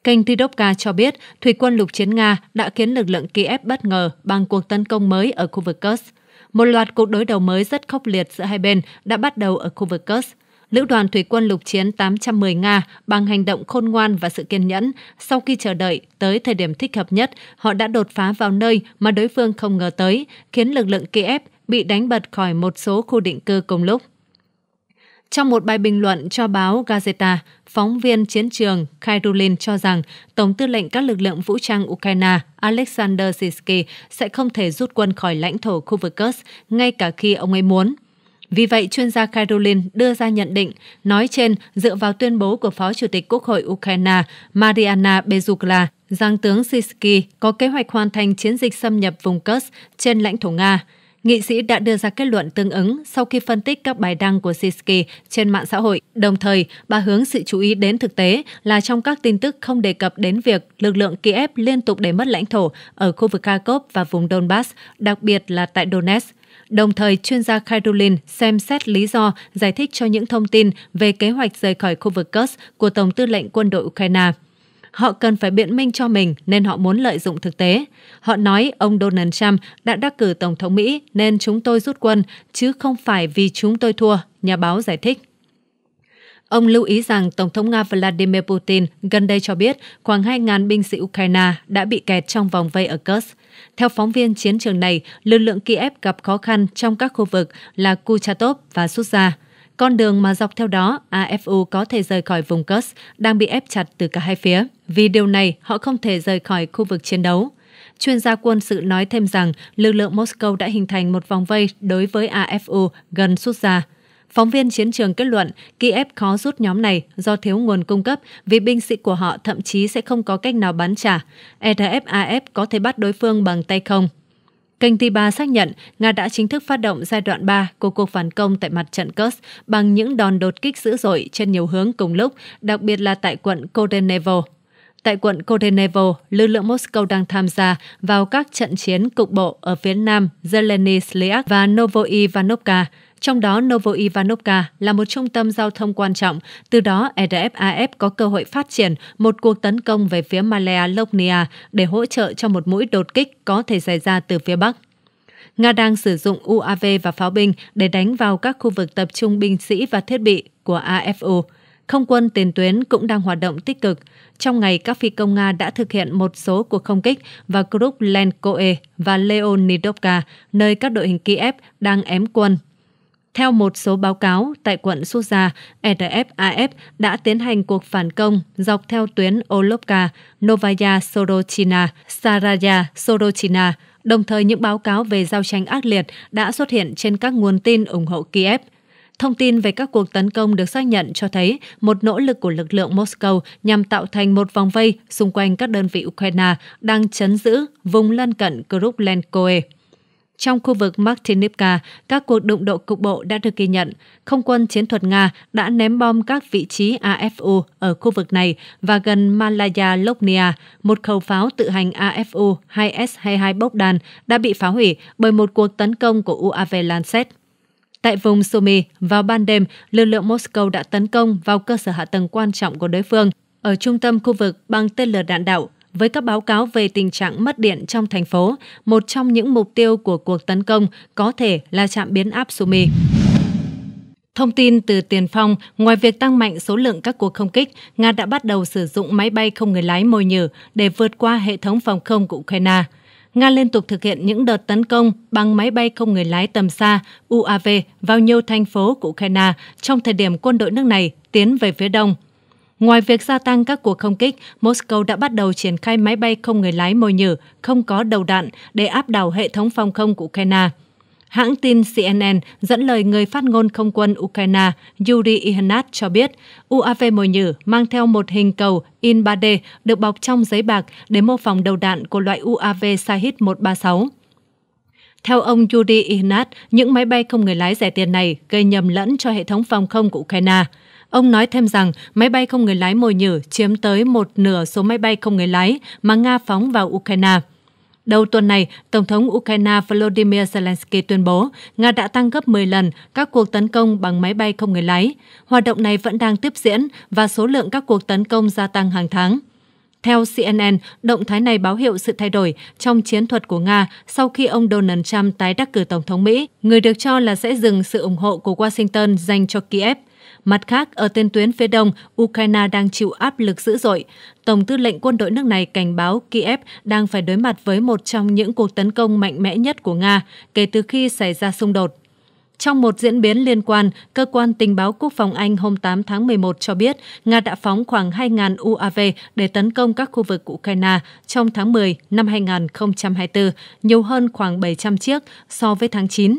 Kênh Tidovka cho biết thủy quân lục chiến Nga đã khiến lực lượng Kiev bất ngờ bằng cuộc tấn công mới ở khu vực Kursk. Một loạt cuộc đối đầu mới rất khốc liệt giữa hai bên đã bắt đầu ở khu vực Kursk. Lữ đoàn thủy quân lục chiến 810 Nga bằng hành động khôn ngoan và sự kiên nhẫn, sau khi chờ đợi tới thời điểm thích hợp nhất, họ đã đột phá vào nơi mà đối phương không ngờ tới, khiến lực lượng Kiev bị đánh bật khỏi một số khu định cư cùng lúc. Trong một bài bình luận cho báo Gazeta, phóng viên chiến trường Kairulin cho rằng Tổng tư lệnh các lực lượng vũ trang Ukraine Alexander Sisky sẽ không thể rút quân khỏi lãnh thổ khu vực Kursk ngay cả khi ông ấy muốn. Vì vậy, chuyên gia Karolin đưa ra nhận định, nói trên dựa vào tuyên bố của Phó Chủ tịch Quốc hội Ukraine Mariana Bezukla rằng tướng Sisky có kế hoạch hoàn thành chiến dịch xâm nhập vùng Kursk trên lãnh thổ Nga – nghị sĩ đã đưa ra kết luận tương ứng sau khi phân tích các bài đăng của Siski trên mạng xã hội. Đồng thời, bà hướng sự chú ý đến thực tế là trong các tin tức không đề cập đến việc lực lượng Kiev liên tục để mất lãnh thổ ở khu vực Kharkov và vùng Donbass, đặc biệt là tại Donetsk. Đồng thời, chuyên gia Kairulin xem xét lý do giải thích cho những thông tin về kế hoạch rời khỏi khu vực Kursk của Tổng tư lệnh quân đội Ukraine họ cần phải biện minh cho mình nên họ muốn lợi dụng thực tế. Họ nói ông Donald Trump đã đắc cử Tổng thống Mỹ nên chúng tôi rút quân, chứ không phải vì chúng tôi thua, nhà báo giải thích. Ông lưu ý rằng Tổng thống Nga Vladimir Putin gần đây cho biết khoảng 2.000 binh sĩ Ukraine đã bị kẹt trong vòng vây ở Kursk. Theo phóng viên chiến trường này, lực lượng Kiev gặp khó khăn trong các khu vực là Kuchatov và Sutsa. Con đường mà dọc theo đó, AFU có thể rời khỏi vùng Kursk đang bị ép chặt từ cả hai phía. Vì điều này, họ không thể rời khỏi khu vực chiến đấu. Chuyên gia quân sự nói thêm rằng lực lượng Moscow đã hình thành một vòng vây đối với AFU gần rút ra. Phóng viên chiến trường kết luận Kiev khó rút nhóm này do thiếu nguồn cung cấp vì binh sĩ của họ thậm chí sẽ không có cách nào bắn trả. RFAF e có thể bắt đối phương bằng tay không. Kênh Tiba xác nhận Nga đã chính thức phát động giai đoạn 3 của cuộc phản công tại mặt trận Kurs bằng những đòn đột kích dữ dội trên nhiều hướng cùng lúc, đặc biệt là tại quận Kodenevo. Tại quận Kodenevo, lực lượng Moscow đang tham gia vào các trận chiến cục bộ ở phía nam Zeleny và Novoivanovka, trong đó Novo Ivanovka là một trung tâm giao thông quan trọng, từ đó RFAF e có cơ hội phát triển một cuộc tấn công về phía Malaya Lognia để hỗ trợ cho một mũi đột kích có thể xảy ra từ phía Bắc. Nga đang sử dụng UAV và pháo binh để đánh vào các khu vực tập trung binh sĩ và thiết bị của AFU. Không quân tiền tuyến cũng đang hoạt động tích cực. Trong ngày, các phi công Nga đã thực hiện một số cuộc không kích vào Kruplenkoe và Leonidovka, nơi các đội hình Kiev đang ém quân theo một số báo cáo, tại quận Susa, RFAF e đã tiến hành cuộc phản công dọc theo tuyến Olovka, Novaya Sorochina, Saraya Sorochina. Đồng thời, những báo cáo về giao tranh ác liệt đã xuất hiện trên các nguồn tin ủng hộ Kiev. Thông tin về các cuộc tấn công được xác nhận cho thấy một nỗ lực của lực lượng Moscow nhằm tạo thành một vòng vây xung quanh các đơn vị Ukraine đang chấn giữ vùng lân cận Kruplenkoe. Trong khu vực Martinivka, các cuộc đụng độ cục bộ đã được ghi nhận. Không quân chiến thuật Nga đã ném bom các vị trí AFU ở khu vực này và gần Malaya Loknia, một khẩu pháo tự hành AFU 2S-22 bốc đàn đã bị phá hủy bởi một cuộc tấn công của UAV Lancet. Tại vùng Sumy, vào ban đêm, lực lượng Moscow đã tấn công vào cơ sở hạ tầng quan trọng của đối phương ở trung tâm khu vực bằng tên lửa đạn đạo với các báo cáo về tình trạng mất điện trong thành phố, một trong những mục tiêu của cuộc tấn công có thể là trạm biến áp Sumi. Thông tin từ Tiền Phong, ngoài việc tăng mạnh số lượng các cuộc không kích, Nga đã bắt đầu sử dụng máy bay không người lái mồi nhử để vượt qua hệ thống phòng không của Ukraine. Nga liên tục thực hiện những đợt tấn công bằng máy bay không người lái tầm xa UAV vào nhiều thành phố của Ukraine trong thời điểm quân đội nước này tiến về phía đông. Ngoài việc gia tăng các cuộc không kích, Moscow đã bắt đầu triển khai máy bay không người lái mồi nhử, không có đầu đạn để áp đảo hệ thống phòng không của Ukraine. Hãng tin CNN dẫn lời người phát ngôn không quân Ukraine Yuri Ihnat cho biết, UAV mồi nhử mang theo một hình cầu in 3D được bọc trong giấy bạc để mô phỏng đầu đạn của loại UAV Sahit 136. Theo ông Yuri Ihnat, những máy bay không người lái rẻ tiền này gây nhầm lẫn cho hệ thống phòng không của Ukraine. Ông nói thêm rằng máy bay không người lái mồi nhử chiếm tới một nửa số máy bay không người lái mà Nga phóng vào Ukraine. Đầu tuần này, Tổng thống Ukraine Volodymyr Zelensky tuyên bố Nga đã tăng gấp 10 lần các cuộc tấn công bằng máy bay không người lái. Hoạt động này vẫn đang tiếp diễn và số lượng các cuộc tấn công gia tăng hàng tháng. Theo CNN, động thái này báo hiệu sự thay đổi trong chiến thuật của Nga sau khi ông Donald Trump tái đắc cử Tổng thống Mỹ, người được cho là sẽ dừng sự ủng hộ của Washington dành cho Kiev. Mặt khác, ở tên tuyến phía đông, Ukraine đang chịu áp lực dữ dội. Tổng tư lệnh quân đội nước này cảnh báo Kiev đang phải đối mặt với một trong những cuộc tấn công mạnh mẽ nhất của Nga kể từ khi xảy ra xung đột. Trong một diễn biến liên quan, cơ quan tình báo quốc phòng Anh hôm 8 tháng 11 cho biết Nga đã phóng khoảng 2.000 UAV để tấn công các khu vực Ukraine trong tháng 10 năm 2024, nhiều hơn khoảng 700 chiếc so với tháng 9.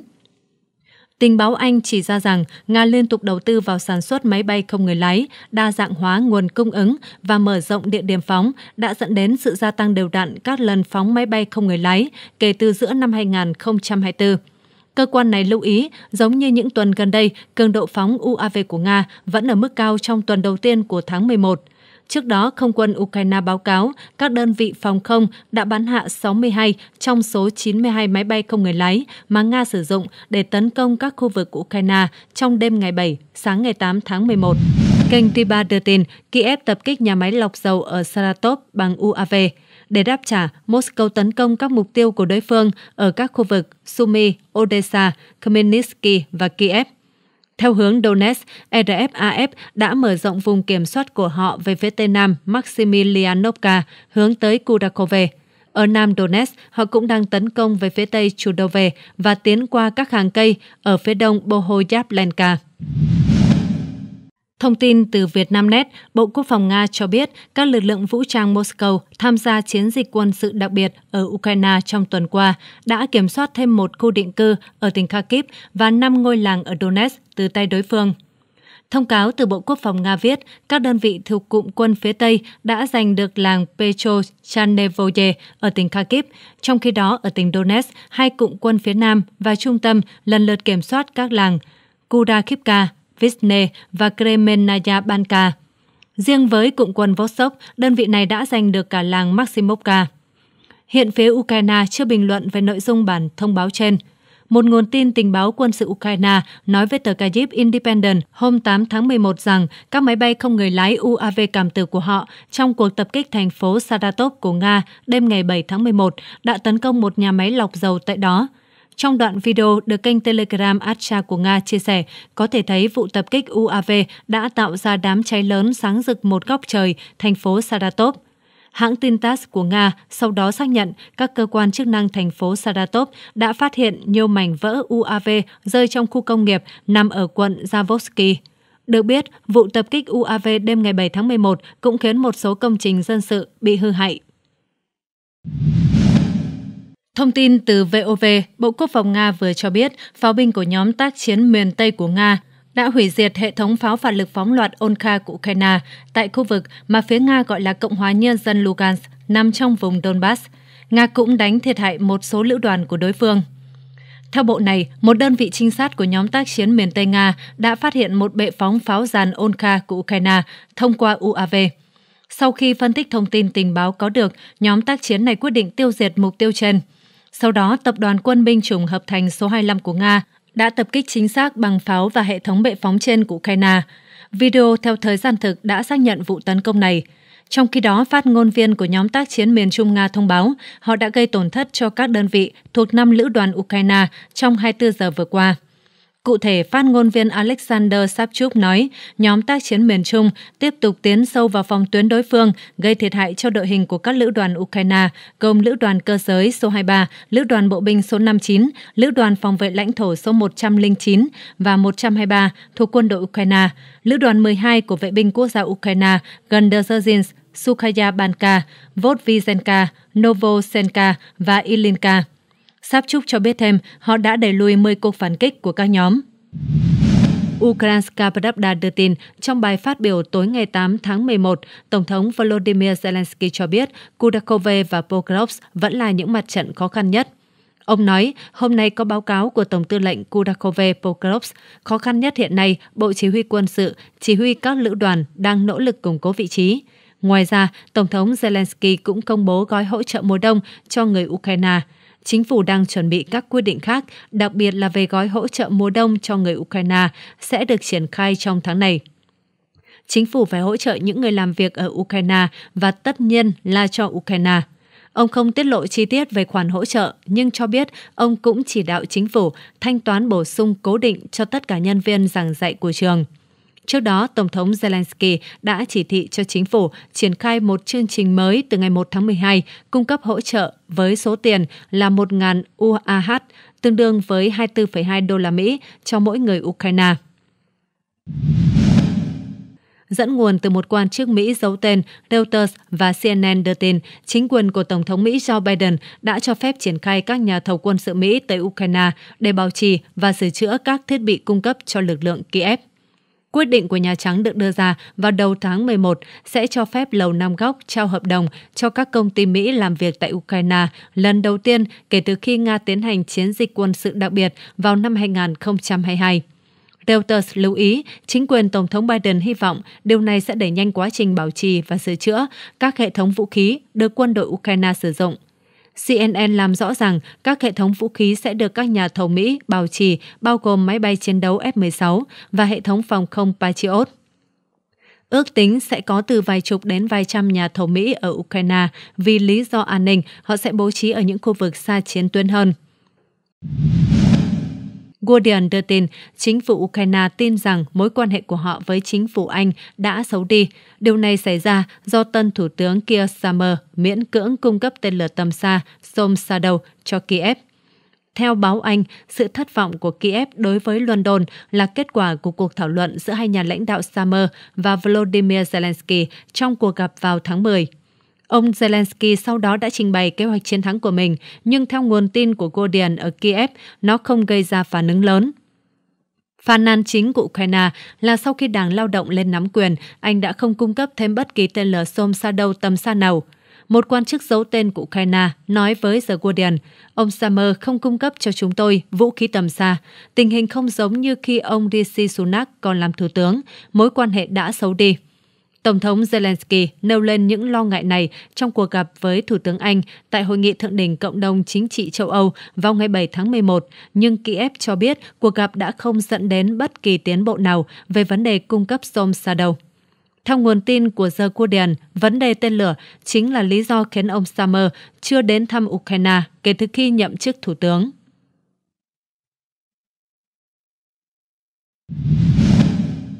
Tình báo Anh chỉ ra rằng Nga liên tục đầu tư vào sản xuất máy bay không người lái, đa dạng hóa nguồn cung ứng và mở rộng địa điểm phóng đã dẫn đến sự gia tăng đều đặn các lần phóng máy bay không người lái kể từ giữa năm 2024. Cơ quan này lưu ý, giống như những tuần gần đây, cường độ phóng UAV của Nga vẫn ở mức cao trong tuần đầu tiên của tháng 11. Trước đó, không quân Ukraine báo cáo các đơn vị phòng không đã bắn hạ 62 trong số 92 máy bay không người lái mà Nga sử dụng để tấn công các khu vực của Ukraine trong đêm ngày 7, sáng ngày 8 tháng 11. Kênh Tiba đưa tin Kiev tập kích nhà máy lọc dầu ở Saratov bằng UAV. Để đáp trả, Moscow tấn công các mục tiêu của đối phương ở các khu vực Sumy, Odessa, Khmelnytsky và Kiev. Theo hướng Donetsk, RFAF e đã mở rộng vùng kiểm soát của họ về phía tây nam Maximilianovka hướng tới Kudakove. Ở nam Donetsk, họ cũng đang tấn công về phía tây Chudove và tiến qua các hàng cây ở phía đông Bohoyavlenka. Thông tin từ Vietnamnet, Bộ Quốc phòng Nga cho biết các lực lượng vũ trang Moscow tham gia chiến dịch quân sự đặc biệt ở Ukraine trong tuần qua đã kiểm soát thêm một khu định cư ở tỉnh Kharkiv và 5 ngôi làng ở Donetsk từ tay đối phương. Thông cáo từ Bộ Quốc phòng Nga viết, các đơn vị thuộc cụm quân phía Tây đã giành được làng Petrochannevoye ở tỉnh Kharkiv, trong khi đó ở tỉnh Donetsk, hai cụm quân phía Nam và trung tâm lần lượt kiểm soát các làng Kurakivka Vizne và Kremenaya Banka. Riêng với cụm quân Vostok, đơn vị này đã giành được cả làng Maximovka. Hiện phía Ukraine chưa bình luận về nội dung bản thông báo trên. Một nguồn tin tình báo quân sự Ukraine nói với tờ Kyiv Independent hôm 8 tháng 11 rằng các máy bay không người lái UAV cảm tử của họ trong cuộc tập kích thành phố Saratov của Nga đêm ngày 7 tháng 11 đã tấn công một nhà máy lọc dầu tại đó, trong đoạn video được kênh Telegram Atcha của Nga chia sẻ, có thể thấy vụ tập kích UAV đã tạo ra đám cháy lớn sáng rực một góc trời, thành phố Saratov. Hãng tin TASS của Nga sau đó xác nhận các cơ quan chức năng thành phố Saratov đã phát hiện nhiều mảnh vỡ UAV rơi trong khu công nghiệp nằm ở quận Zavosky Được biết, vụ tập kích UAV đêm ngày 7 tháng 11 cũng khiến một số công trình dân sự bị hư hại. Thông tin từ VOV, Bộ Quốc phòng Nga vừa cho biết pháo binh của nhóm tác chiến miền Tây của Nga đã hủy diệt hệ thống pháo phản lực phóng loạt Onka của Ukraine tại khu vực mà phía Nga gọi là Cộng hòa Nhân dân Lugansk, nằm trong vùng Donbass. Nga cũng đánh thiệt hại một số lữ đoàn của đối phương. Theo bộ này, một đơn vị trinh sát của nhóm tác chiến miền Tây Nga đã phát hiện một bệ phóng pháo dàn Onka của Ukraine thông qua UAV. Sau khi phân tích thông tin tình báo có được, nhóm tác chiến này quyết định tiêu diệt mục tiêu trên – sau đó, tập đoàn quân binh chủng hợp thành số 25 của Nga đã tập kích chính xác bằng pháo và hệ thống bệ phóng trên của Ukraine. Video theo thời gian thực đã xác nhận vụ tấn công này. Trong khi đó, phát ngôn viên của nhóm tác chiến miền Trung Nga thông báo họ đã gây tổn thất cho các đơn vị thuộc 5 lữ đoàn Ukraine trong 24 giờ vừa qua. Cụ thể, phát ngôn viên Alexander Sapchuk nói, nhóm tác chiến miền Trung tiếp tục tiến sâu vào phòng tuyến đối phương, gây thiệt hại cho đội hình của các lữ đoàn Ukraine, gồm lữ đoàn cơ giới số 23, lữ đoàn bộ binh số 59, lữ đoàn phòng vệ lãnh thổ số 109 và 123 thuộc quân đội Ukraine, lữ đoàn 12 của vệ binh quốc gia Ukraine gần Dzerzhin, Sukhaya Banka, Vodvizenka, Novosenka và Ilinka. Sáp trúc cho biết thêm họ đã đẩy lùi 10 cuộc phản kích của các nhóm. Ukrainska Pravda đưa tin, trong bài phát biểu tối ngày 8 tháng 11, Tổng thống Volodymyr Zelensky cho biết Kudakove và Pokrovsk vẫn là những mặt trận khó khăn nhất. Ông nói, hôm nay có báo cáo của Tổng tư lệnh Kudakove Pokrovsk, khó khăn nhất hiện nay, Bộ Chỉ huy quân sự, chỉ huy các lữ đoàn đang nỗ lực củng cố vị trí. Ngoài ra, Tổng thống Zelensky cũng công bố gói hỗ trợ mùa đông cho người Ukraine – chính phủ đang chuẩn bị các quyết định khác, đặc biệt là về gói hỗ trợ mùa đông cho người Ukraine sẽ được triển khai trong tháng này chính phủ phải hỗ trợ những người làm việc ở Ukraine và tất nhiên là cho Ukraine. Ông không tiết lộ chi tiết về khoản hỗ trợ, nhưng cho biết ông cũng chỉ đạo chính phủ thanh toán bổ sung cố định cho tất cả nhân viên giảng dạy của trường. Trước đó, Tổng thống Zelensky đã chỉ thị cho chính phủ triển khai một chương trình mới từ ngày 1 tháng 12 cung cấp hỗ trợ với số tiền là 1.000 UAH, tương đương với 24,2 đô la Mỹ cho mỗi người Ukraine dẫn nguồn từ một quan chức Mỹ giấu tên Reuters và CNN đưa tin, chính quyền của Tổng thống Mỹ Joe Biden đã cho phép triển khai các nhà thầu quân sự Mỹ tới Ukraine để bảo trì và sửa chữa các thiết bị cung cấp cho lực lượng Kiev. Quyết định của Nhà Trắng được đưa ra vào đầu tháng 11 sẽ cho phép Lầu Năm Góc trao hợp đồng cho các công ty Mỹ làm việc tại Ukraine lần đầu tiên kể từ khi Nga tiến hành chiến dịch quân sự đặc biệt vào năm 2022. Reuters lưu ý, chính quyền Tổng thống Biden hy vọng điều này sẽ đẩy nhanh quá trình bảo trì và sửa chữa các hệ thống vũ khí được quân đội Ukraine sử dụng. CNN làm rõ rằng các hệ thống vũ khí sẽ được các nhà thầu Mỹ bảo trì, bao gồm máy bay chiến đấu F-16 và hệ thống phòng không Patriot. Ước tính sẽ có từ vài chục đến vài trăm nhà thầu Mỹ ở Ukraine vì lý do an ninh, họ sẽ bố trí ở những khu vực xa chiến tuyến hơn. Guardian đưa tin, chính phủ Ukraine tin rằng mối quan hệ của họ với chính phủ Anh đã xấu đi. Điều này xảy ra do tân Thủ tướng Keir Starmer miễn cưỡng cung cấp tên lửa tầm xa Som Shadow cho Kiev. Theo báo Anh, sự thất vọng của Kiev đối với London là kết quả của cuộc thảo luận giữa hai nhà lãnh đạo Summer và Volodymyr Zelensky trong cuộc gặp vào tháng 10. Ông Zelensky sau đó đã trình bày kế hoạch chiến thắng của mình, nhưng theo nguồn tin của Guardian ở Kiev, nó không gây ra phản ứng lớn. Phàn nàn chính của Ukraine là sau khi đảng lao động lên nắm quyền, Anh đã không cung cấp thêm bất kỳ tên lửa xôm xa đâu tầm xa nào. Một quan chức giấu tên của Ukraine nói với The Guardian, ông Summer không cung cấp cho chúng tôi vũ khí tầm xa. Tình hình không giống như khi ông Rishi Sunak còn làm thủ tướng, mối quan hệ đã xấu đi. Tổng thống Zelensky nêu lên những lo ngại này trong cuộc gặp với Thủ tướng Anh tại Hội nghị Thượng đỉnh Cộng đồng Chính trị châu Âu vào ngày 7 tháng 11, nhưng Kiev cho biết cuộc gặp đã không dẫn đến bất kỳ tiến bộ nào về vấn đề cung cấp xôm xa đầu. Theo nguồn tin của The Guardian, vấn đề tên lửa chính là lý do khiến ông Summer chưa đến thăm Ukraine kể từ khi nhậm chức thủ tướng.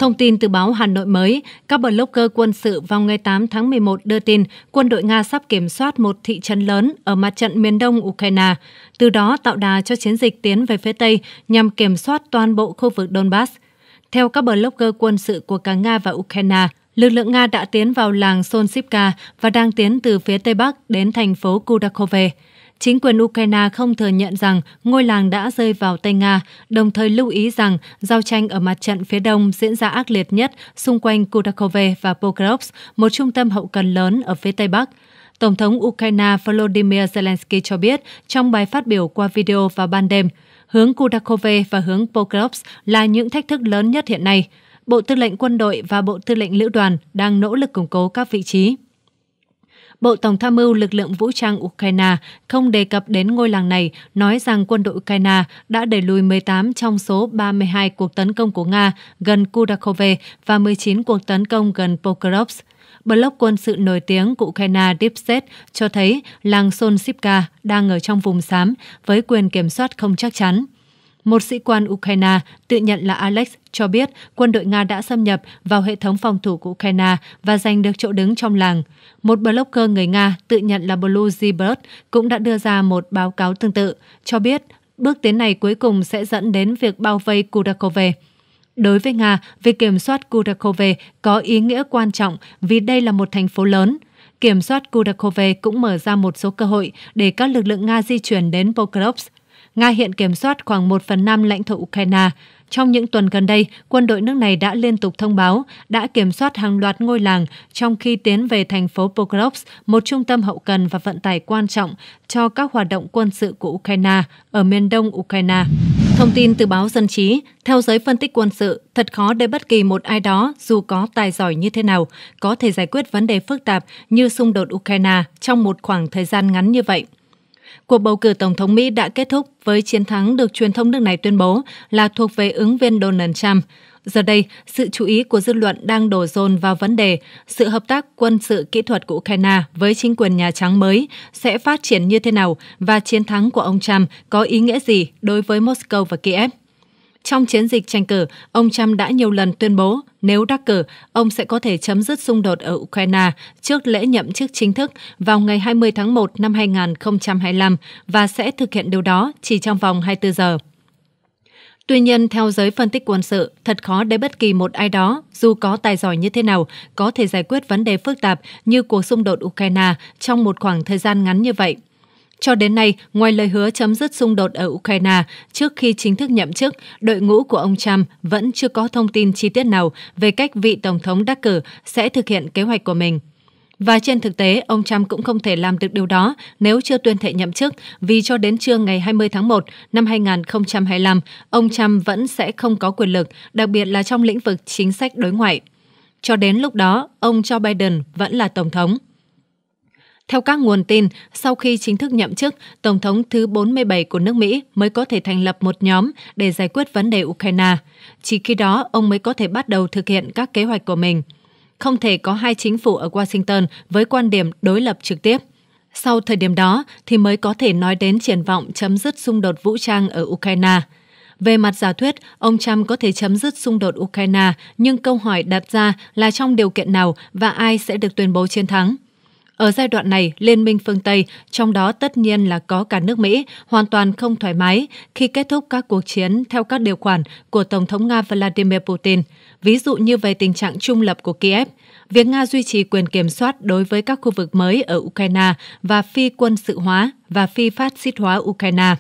Thông tin từ báo Hà Nội mới, các blogger quân sự vào ngày 8 tháng 11 đưa tin quân đội Nga sắp kiểm soát một thị trấn lớn ở mặt trận miền đông Ukraine, từ đó tạo đà cho chiến dịch tiến về phía Tây nhằm kiểm soát toàn bộ khu vực Donbass. Theo các blogger quân sự của cả Nga và Ukraine, lực lượng Nga đã tiến vào làng Solsivka và đang tiến từ phía Tây Bắc đến thành phố Kudakove. Chính quyền Ukraine không thừa nhận rằng ngôi làng đã rơi vào tay Nga, đồng thời lưu ý rằng giao tranh ở mặt trận phía đông diễn ra ác liệt nhất xung quanh Kudakove và Pokrovsk, một trung tâm hậu cần lớn ở phía tây bắc. Tổng thống Ukraine Volodymyr Zelensky cho biết trong bài phát biểu qua video vào ban đêm, hướng Kudakove và hướng Pokrovsk là những thách thức lớn nhất hiện nay. Bộ Tư lệnh Quân đội và Bộ Tư lệnh Lữ đoàn đang nỗ lực củng cố các vị trí. Bộ Tổng tham mưu lực lượng vũ trang Ukraine không đề cập đến ngôi làng này, nói rằng quân đội Ukraine đã đẩy lùi 18 trong số 32 cuộc tấn công của Nga gần Kudakove và 19 cuộc tấn công gần Pokrovsk blog quân sự nổi tiếng của Ukraine Deep State cho thấy làng Solsivka đang ở trong vùng xám với quyền kiểm soát không chắc chắn. Một sĩ quan Ukraine tự nhận là Alex cho biết quân đội Nga đã xâm nhập vào hệ thống phòng thủ của Ukraine và giành được chỗ đứng trong làng. Một blogger người Nga tự nhận là Blue Zebird cũng đã đưa ra một báo cáo tương tự, cho biết bước tiến này cuối cùng sẽ dẫn đến việc bao vây Kudakove. Đối với Nga, việc kiểm soát Kudakove có ý nghĩa quan trọng vì đây là một thành phố lớn. Kiểm soát Kudakove cũng mở ra một số cơ hội để các lực lượng Nga di chuyển đến Pokrovsk, Nga hiện kiểm soát khoảng 1 phần 5 lãnh thổ Ukraine. Trong những tuần gần đây, quân đội nước này đã liên tục thông báo đã kiểm soát hàng loạt ngôi làng trong khi tiến về thành phố Pokrovsk, một trung tâm hậu cần và vận tải quan trọng cho các hoạt động quân sự của Ukraine ở miền đông Ukraine. Thông tin từ báo Dân trí, theo giới phân tích quân sự, thật khó để bất kỳ một ai đó, dù có tài giỏi như thế nào, có thể giải quyết vấn đề phức tạp như xung đột Ukraine trong một khoảng thời gian ngắn như vậy. Cuộc bầu cử Tổng thống Mỹ đã kết thúc với chiến thắng được truyền thông nước này tuyên bố là thuộc về ứng viên Donald Trump. Giờ đây, sự chú ý của dư luận đang đổ dồn vào vấn đề sự hợp tác quân sự kỹ thuật của Ukraine với chính quyền Nhà Trắng mới sẽ phát triển như thế nào và chiến thắng của ông Trump có ý nghĩa gì đối với Moscow và Kiev. Trong chiến dịch tranh cử, ông Trump đã nhiều lần tuyên bố nếu đắc cử, ông sẽ có thể chấm dứt xung đột ở Ukraine trước lễ nhậm chức chính thức vào ngày 20 tháng 1 năm 2025 và sẽ thực hiện điều đó chỉ trong vòng 24 giờ. Tuy nhiên, theo giới phân tích quân sự, thật khó để bất kỳ một ai đó, dù có tài giỏi như thế nào, có thể giải quyết vấn đề phức tạp như cuộc xung đột Ukraine trong một khoảng thời gian ngắn như vậy – cho đến nay, ngoài lời hứa chấm dứt xung đột ở Ukraine trước khi chính thức nhậm chức, đội ngũ của ông Trump vẫn chưa có thông tin chi tiết nào về cách vị Tổng thống đắc cử sẽ thực hiện kế hoạch của mình. Và trên thực tế, ông Trump cũng không thể làm được điều đó nếu chưa tuyên thệ nhậm chức, vì cho đến trưa ngày 20 tháng 1 năm 2025, ông Trump vẫn sẽ không có quyền lực, đặc biệt là trong lĩnh vực chính sách đối ngoại. Cho đến lúc đó, ông Joe Biden vẫn là Tổng thống. Theo các nguồn tin, sau khi chính thức nhậm chức, Tổng thống thứ 47 của nước Mỹ mới có thể thành lập một nhóm để giải quyết vấn đề Ukraine. Chỉ khi đó, ông mới có thể bắt đầu thực hiện các kế hoạch của mình. Không thể có hai chính phủ ở Washington với quan điểm đối lập trực tiếp. Sau thời điểm đó thì mới có thể nói đến triển vọng chấm dứt xung đột vũ trang ở Ukraine. Về mặt giả thuyết, ông Trump có thể chấm dứt xung đột Ukraine, nhưng câu hỏi đặt ra là trong điều kiện nào và ai sẽ được tuyên bố chiến thắng. Ở giai đoạn này, Liên minh phương Tây, trong đó tất nhiên là có cả nước Mỹ, hoàn toàn không thoải mái khi kết thúc các cuộc chiến theo các điều khoản của Tổng thống Nga Vladimir Putin, ví dụ như về tình trạng trung lập của Kiev, việc Nga duy trì quyền kiểm soát đối với các khu vực mới ở Ukraine và phi quân sự hóa và phi phát xít hóa Ukraine.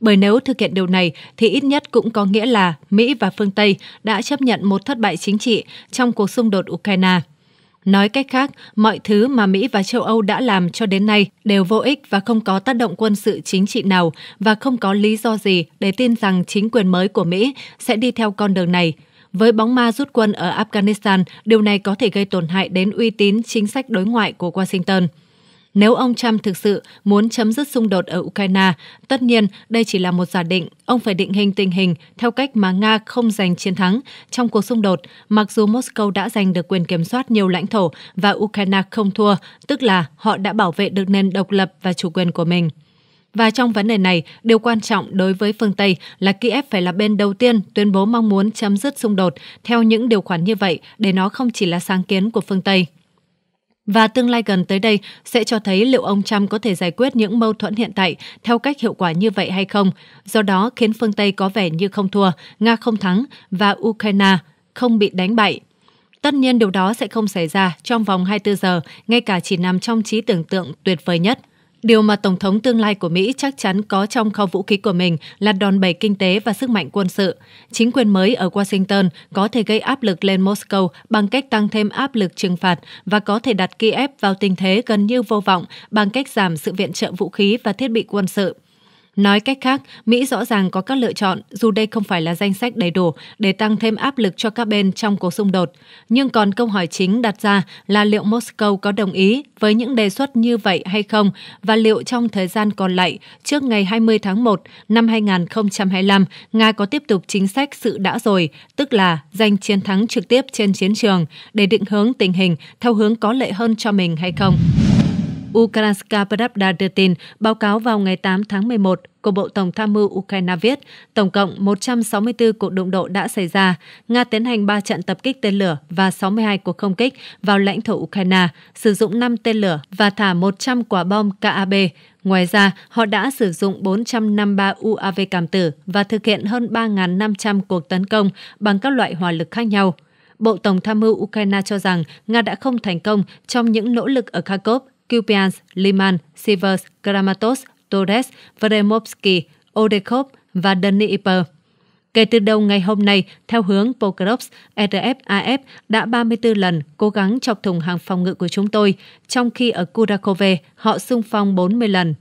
Bởi nếu thực hiện điều này thì ít nhất cũng có nghĩa là Mỹ và phương Tây đã chấp nhận một thất bại chính trị trong cuộc xung đột Ukraine – Nói cách khác, mọi thứ mà Mỹ và châu Âu đã làm cho đến nay đều vô ích và không có tác động quân sự chính trị nào và không có lý do gì để tin rằng chính quyền mới của Mỹ sẽ đi theo con đường này. Với bóng ma rút quân ở Afghanistan, điều này có thể gây tổn hại đến uy tín chính sách đối ngoại của Washington. Nếu ông Trump thực sự muốn chấm dứt xung đột ở Ukraine, tất nhiên đây chỉ là một giả định. Ông phải định hình tình hình theo cách mà Nga không giành chiến thắng trong cuộc xung đột, mặc dù Moscow đã giành được quyền kiểm soát nhiều lãnh thổ và Ukraine không thua, tức là họ đã bảo vệ được nền độc lập và chủ quyền của mình. Và trong vấn đề này, điều quan trọng đối với phương Tây là Kiev phải là bên đầu tiên tuyên bố mong muốn chấm dứt xung đột theo những điều khoản như vậy để nó không chỉ là sáng kiến của phương Tây. Và tương lai gần tới đây sẽ cho thấy liệu ông Trump có thể giải quyết những mâu thuẫn hiện tại theo cách hiệu quả như vậy hay không, do đó khiến phương Tây có vẻ như không thua, Nga không thắng và Ukraine không bị đánh bại. Tất nhiên điều đó sẽ không xảy ra trong vòng 24 giờ, ngay cả chỉ nằm trong trí tưởng tượng tuyệt vời nhất. Điều mà Tổng thống tương lai của Mỹ chắc chắn có trong kho vũ khí của mình là đòn bẩy kinh tế và sức mạnh quân sự. Chính quyền mới ở Washington có thể gây áp lực lên Moscow bằng cách tăng thêm áp lực trừng phạt và có thể đặt Kiev vào tình thế gần như vô vọng bằng cách giảm sự viện trợ vũ khí và thiết bị quân sự. Nói cách khác, Mỹ rõ ràng có các lựa chọn, dù đây không phải là danh sách đầy đủ để tăng thêm áp lực cho các bên trong cuộc xung đột. Nhưng còn câu hỏi chính đặt ra là liệu Moscow có đồng ý với những đề xuất như vậy hay không và liệu trong thời gian còn lại trước ngày 20 tháng 1 năm 2025, Nga có tiếp tục chính sách sự đã rồi, tức là giành chiến thắng trực tiếp trên chiến trường để định hướng tình hình theo hướng có lợi hơn cho mình hay không. Ukrainska Pravda đưa tin, báo cáo vào ngày 8 tháng 11 của Bộ Tổng tham mưu Ukraine viết, tổng cộng 164 cuộc đụng độ đã xảy ra. Nga tiến hành 3 trận tập kích tên lửa và 62 cuộc không kích vào lãnh thổ Ukraine, sử dụng 5 tên lửa và thả 100 quả bom KAB. Ngoài ra, họ đã sử dụng 453 UAV cảm tử và thực hiện hơn 3.500 cuộc tấn công bằng các loại hỏa lực khác nhau. Bộ Tổng tham mưu Ukraine cho rằng Nga đã không thành công trong những nỗ lực ở Kharkov Kupians, Liman, Sivers, Kramatos, Torres, Vremovsky, Odekov và Dnieper. Kể từ đầu ngày hôm nay, theo hướng Pokrovsk, RFAF e đã 34 lần cố gắng chọc thủng hàng phòng ngự của chúng tôi, trong khi ở Kurakove họ xung phong 40 lần.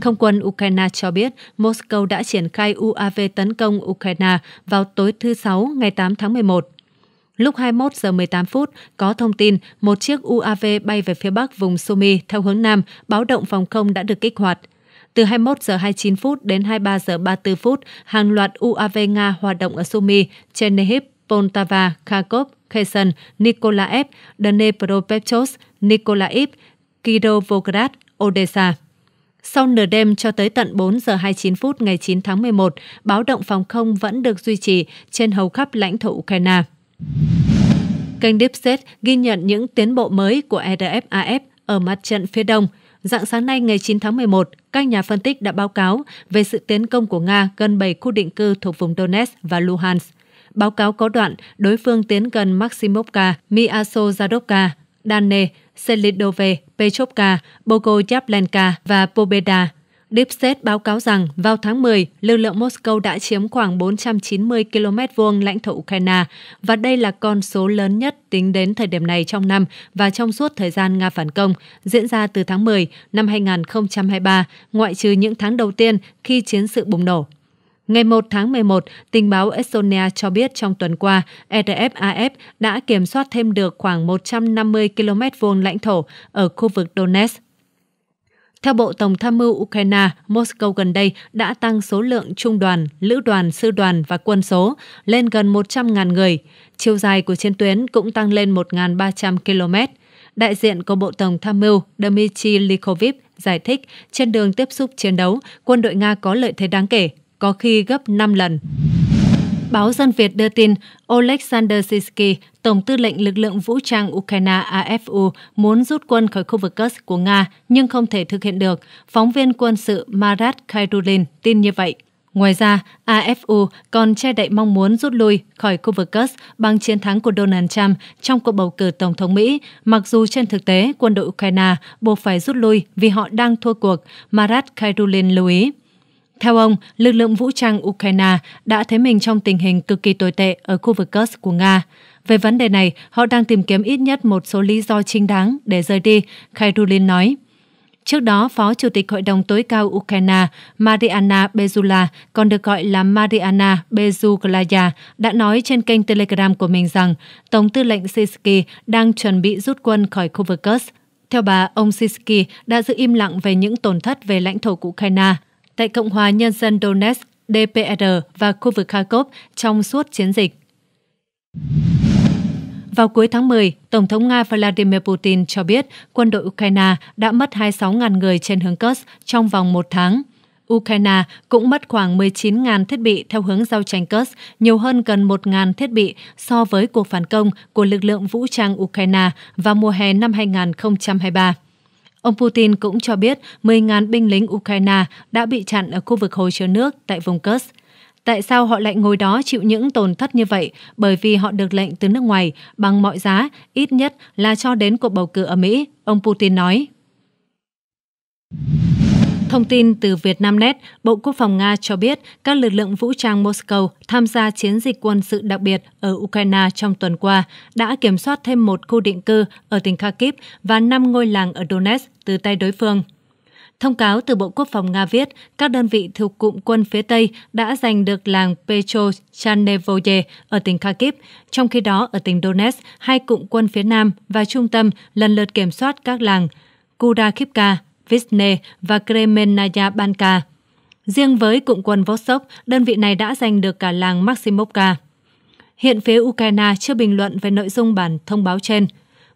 Không quân Ukraine cho biết Moscow đã triển khai UAV tấn công Ukraine vào tối thứ Sáu ngày 8 tháng 11. Lúc 21 giờ 18 phút, có thông tin một chiếc UAV bay về phía bắc vùng Sumi theo hướng nam, báo động phòng không đã được kích hoạt. Từ 21 giờ 29 phút đến 23 giờ 34 phút, hàng loạt UAV Nga hoạt động ở Sumi, Chernihiv, Poltava, Kharkov, Kherson, Nikolaev, Dnepropetrovsk, Nikolaiv, Kirovograd, Odessa. Sau nửa đêm cho tới tận 4 giờ 29 phút ngày 9 tháng 11, báo động phòng không vẫn được duy trì trên hầu khắp lãnh thổ Ukraine. Kênh DeepSet ghi nhận những tiến bộ mới của EDFAF ở mặt trận phía đông. Dạng sáng nay ngày 9 tháng 11, các nhà phân tích đã báo cáo về sự tiến công của Nga gần 7 khu định cư thuộc vùng Donetsk và Luhansk. Báo cáo có đoạn đối phương tiến gần Maximovka, Miasozadovka, Danne, Selidove, Pechovka, Bogoyavlenka và Pobeda Deep State báo cáo rằng vào tháng 10, lực lượng Moscow đã chiếm khoảng 490 km vuông lãnh thổ Ukraine và đây là con số lớn nhất tính đến thời điểm này trong năm và trong suốt thời gian Nga phản công diễn ra từ tháng 10 năm 2023, ngoại trừ những tháng đầu tiên khi chiến sự bùng nổ. Ngày 1 tháng 11, tình báo Estonia cho biết trong tuần qua, RFAF e đã kiểm soát thêm được khoảng 150 km vuông lãnh thổ ở khu vực Donetsk theo Bộ Tổng tham mưu Ukraine, Moscow gần đây đã tăng số lượng trung đoàn, lữ đoàn, sư đoàn và quân số lên gần 100.000 người. Chiều dài của chiến tuyến cũng tăng lên 1.300 km. Đại diện của Bộ Tổng tham mưu Dmitry Likovich giải thích trên đường tiếp xúc chiến đấu, quân đội Nga có lợi thế đáng kể, có khi gấp 5 lần. Báo Dân Việt đưa tin, Oleksandr Sisky, Tổng tư lệnh lực lượng vũ trang Ukraine AFU, muốn rút quân khỏi khu vực Kursk của Nga nhưng không thể thực hiện được. Phóng viên quân sự Marat Kairulin tin như vậy. Ngoài ra, AFU còn che đậy mong muốn rút lui khỏi khu vực Kursk bằng chiến thắng của Donald Trump trong cuộc bầu cử Tổng thống Mỹ, mặc dù trên thực tế quân đội Ukraine buộc phải rút lui vì họ đang thua cuộc, Marat Kairulin lưu ý. Theo ông, lực lượng vũ trang Ukraine đã thấy mình trong tình hình cực kỳ tồi tệ ở khu vực Kursk của Nga. Về vấn đề này, họ đang tìm kiếm ít nhất một số lý do chính đáng để rời đi, Khairulin nói. Trước đó, Phó Chủ tịch Hội đồng tối cao Ukraine Mariana Bezula, còn được gọi là Mariana Bezuglaya, đã nói trên kênh Telegram của mình rằng Tổng tư lệnh Sisky đang chuẩn bị rút quân khỏi khu vực Kursk. Theo bà, ông Sisky đã giữ im lặng về những tổn thất về lãnh thổ của Ukraine tại Cộng hòa Nhân dân Donetsk, DPR và khu vực Kharkov trong suốt chiến dịch. Vào cuối tháng 10, Tổng thống Nga Vladimir Putin cho biết quân đội Ukraine đã mất 26.000 người trên hướng Kursk trong vòng một tháng. Ukraine cũng mất khoảng 19.000 thiết bị theo hướng giao tranh Kursk, nhiều hơn gần 1.000 thiết bị so với cuộc phản công của lực lượng vũ trang Ukraine vào mùa hè năm 2023. Ông Putin cũng cho biết 10.000 binh lính Ukraine đã bị chặn ở khu vực hồ chứa nước tại vùng Kursk. Tại sao họ lại ngồi đó chịu những tổn thất như vậy? Bởi vì họ được lệnh từ nước ngoài bằng mọi giá, ít nhất là cho đến cuộc bầu cử ở Mỹ, ông Putin nói. Thông tin từ Vietnamnet, Bộ Quốc phòng Nga cho biết các lực lượng vũ trang Moscow tham gia chiến dịch quân sự đặc biệt ở Ukraine trong tuần qua đã kiểm soát thêm một khu định cư ở tỉnh Kharkiv và 5 ngôi làng ở Donetsk từ tay đối phương. Thông cáo từ Bộ Quốc phòng Nga viết, các đơn vị thuộc cụm quân phía Tây đã giành được làng Petrochanevoye ở tỉnh Kharkiv, trong khi đó ở tỉnh Donetsk, hai cụm quân phía Nam và trung tâm lần lượt kiểm soát các làng Kudakivka Vizne và Kremenaya Banka. Riêng với cụm quân Vostok, đơn vị này đã giành được cả làng Maximovka. Hiện phía Ukraine chưa bình luận về nội dung bản thông báo trên.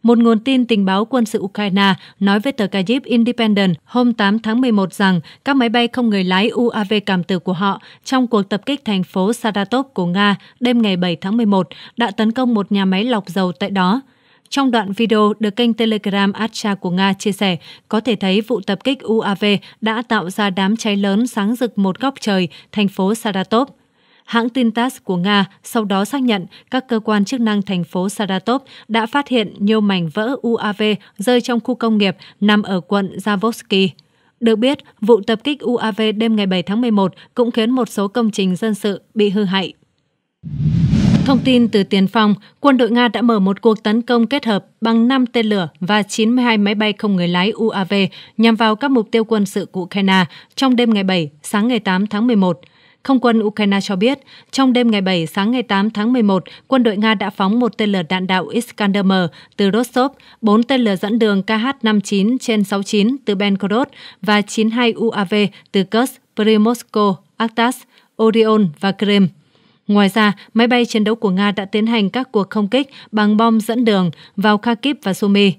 Một nguồn tin tình báo quân sự Ukraine nói với tờ Kyiv Independent hôm 8 tháng 11 rằng các máy bay không người lái UAV cảm tử của họ trong cuộc tập kích thành phố Saratov của Nga đêm ngày 7 tháng 11 đã tấn công một nhà máy lọc dầu tại đó. Trong đoạn video được kênh Telegram Acha của Nga chia sẻ, có thể thấy vụ tập kích UAV đã tạo ra đám cháy lớn sáng rực một góc trời, thành phố Saratov. Hãng tin TASS của Nga sau đó xác nhận các cơ quan chức năng thành phố Saratov đã phát hiện nhiều mảnh vỡ UAV rơi trong khu công nghiệp nằm ở quận zavosky Được biết, vụ tập kích UAV đêm ngày 7 tháng 11 cũng khiến một số công trình dân sự bị hư hại. Thông tin từ tiền Phong, quân đội Nga đã mở một cuộc tấn công kết hợp bằng 5 tên lửa và 92 máy bay không người lái UAV nhằm vào các mục tiêu quân sự của Ukraine trong đêm ngày 7, sáng ngày 8 tháng 11. Không quân Ukraine cho biết, trong đêm ngày 7 sáng ngày 8 tháng 11, quân đội Nga đã phóng một tên lửa đạn đạo Iskander-M từ Rostov, 4 tên lửa dẫn đường KH-59 trên 69 từ Belgorod và 92 UAV từ Kursk, Primorsko, Arktas, Orion và Krem. Ngoài ra, máy bay chiến đấu của Nga đã tiến hành các cuộc không kích bằng bom dẫn đường vào Kharkiv và Sumy.